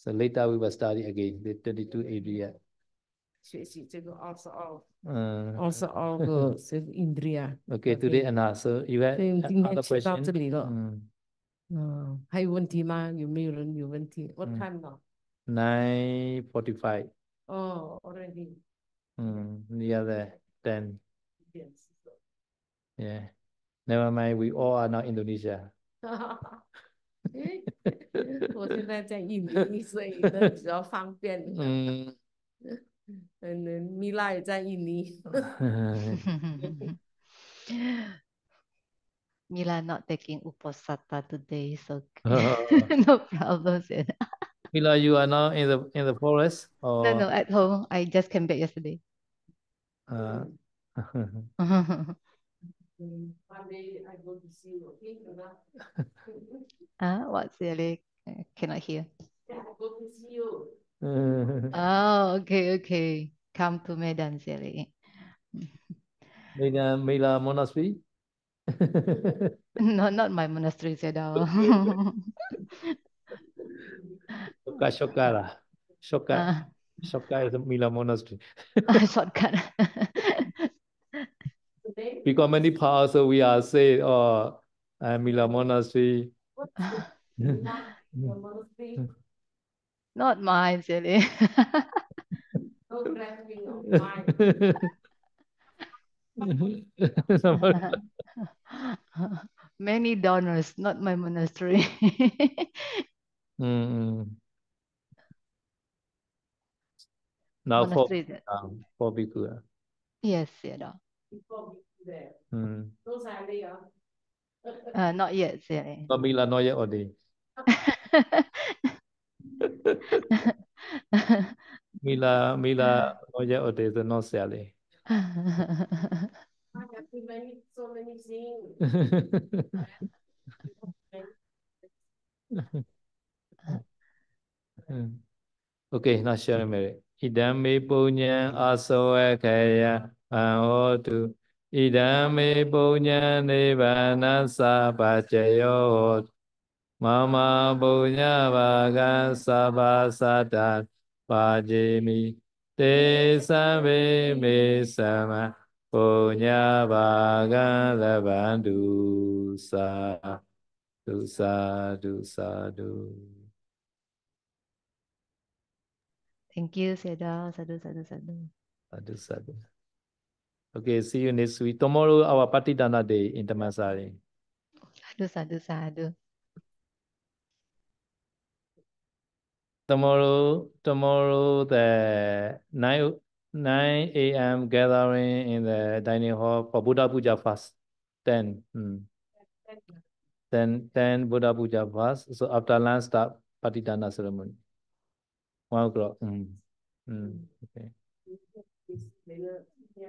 so later we will study again the 22 Indriya. 学习这个 also all Uh, also all 个 save Indria。okay, Anna, so you have had other 天就到 question? 这里了。Mm, 嗯，还有问题吗？有没有人有问题？What 嗯 time 了？nine forty-five. 哦，already oh, Mm, the other ten. Yeah. Never mind, we all are now Indonesia. [LAUGHS] 我现在在印尼，所以只要方便。嗯。嗯，那 Milan 也在印尼。呵呵呵呵 Milan not taking uposata today, so okay. no problems y e Milan, you are now in the in the forest, or? No, no, at home. I just came back yesterday. 呃。h Monday, I go to see you, okay, [LAUGHS] Ah, what's the I cannot hear. Yeah, I go to see you. [LAUGHS] oh, okay, okay. Come to Medan, Sally. Medan, mila Monastery? [LAUGHS] no, not my monastery, Sedao. Shoka, Shoka lah. Shoka. Ah. Shoka is Mila Monastery. Ah, shortcut. because many parts we are say, oh, I'm in a monastery. [LAUGHS] Not mine, silly. [LAUGHS] Many donors, not my monastery. [LAUGHS] mm. Now monastery for, um, for Bhikkhu. Yes, yeah. You know. Mm. Those are real. Uh, not yet, really. Not Mila, not yet already. Mila, Mila, not yet already, so not Sally. I have too many, so many things. Okay, now share a minute. Idam me punya aso ekaya ahotu. Idami punya nibbana sapacayo Mama sa vaga sapasadat pajimi Te sabi mi sama punya vaga levandu sa Du sa du sa du Thank you, Seda. Sadu, sadu, sadu. Sadu, sadu. Okay, see you next week. Tomorrow our party Dana Day in Tamasari. Sadu, sadu, sadu. Tomorrow, tomorrow the 9, 9 a.m. gathering in the dining hall for Buddha Puja fast. 10. Hmm. Then, then Buddha Puja fast. So after lunch start Dana ceremony. One o'clock. Mm. Mm. Okay. Uh,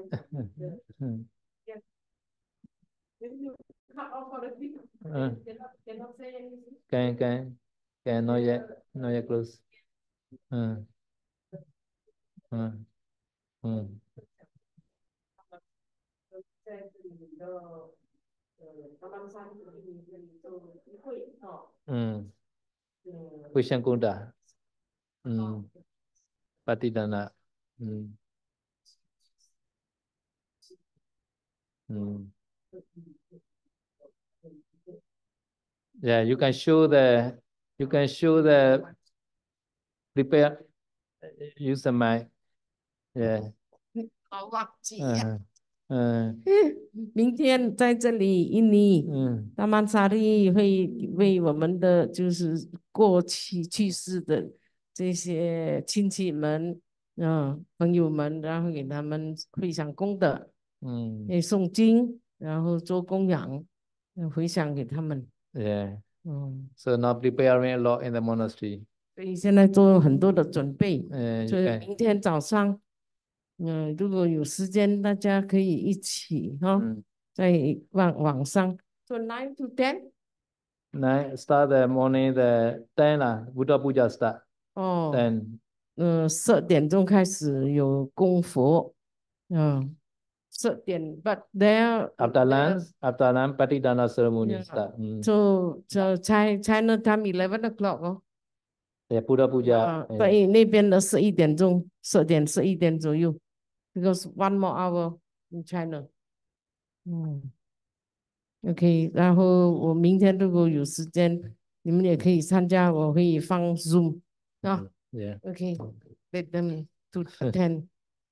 can, can, can, no yet, no yet close. Uh, uh, uh. Mm. Wishankunda. Mm. Patidana. Mm. 嗯，Yeah, you can show the, you can show the repair. Use the my, yeah. 我忘记了。嗯。明天在这里印尼，嗯，大曼沙利会为我们的就是过去去世的这些亲戚们，嗯，朋友们，然后给他们会上供的。嗯，也诵经，然后做供养，要回向给他们。对，嗯，So now p r e p a r i n g a lot in the monastery。所以现在做很多的准备。嗯，所以明天早上，嗯，如果有时间，大家可以一起哈。嗯。在网网上，So nine to ten。Nine start the morning the ten lah Buddha Puja start。哦。Ten，嗯，十点钟开始有供佛，嗯。certain, but there after lunch, after lunch, patidana ceremony yeah. start. Mm. So so China, China time eleven o'clock. Oh. Yeah, Buddha Puja. Uh, ah, yeah. because one more hour in China. Hmm. Okay. China。嗯，OK，然后我明天如果有时间，你们也可以参加，我会放 Zoom Okay. Let them to attend.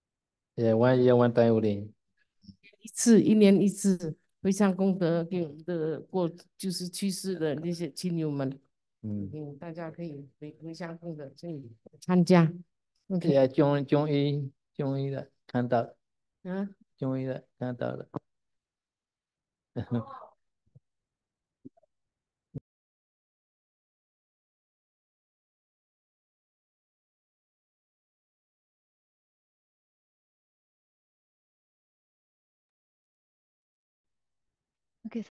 [LAUGHS] yeah, one year, one time only. 一次一年一次，回向功德给我们的过就是去世的那些亲友们，嗯，大家可以回回向功德参加。对啊，中中医中医的看到了，啊，中医的看到了。Okay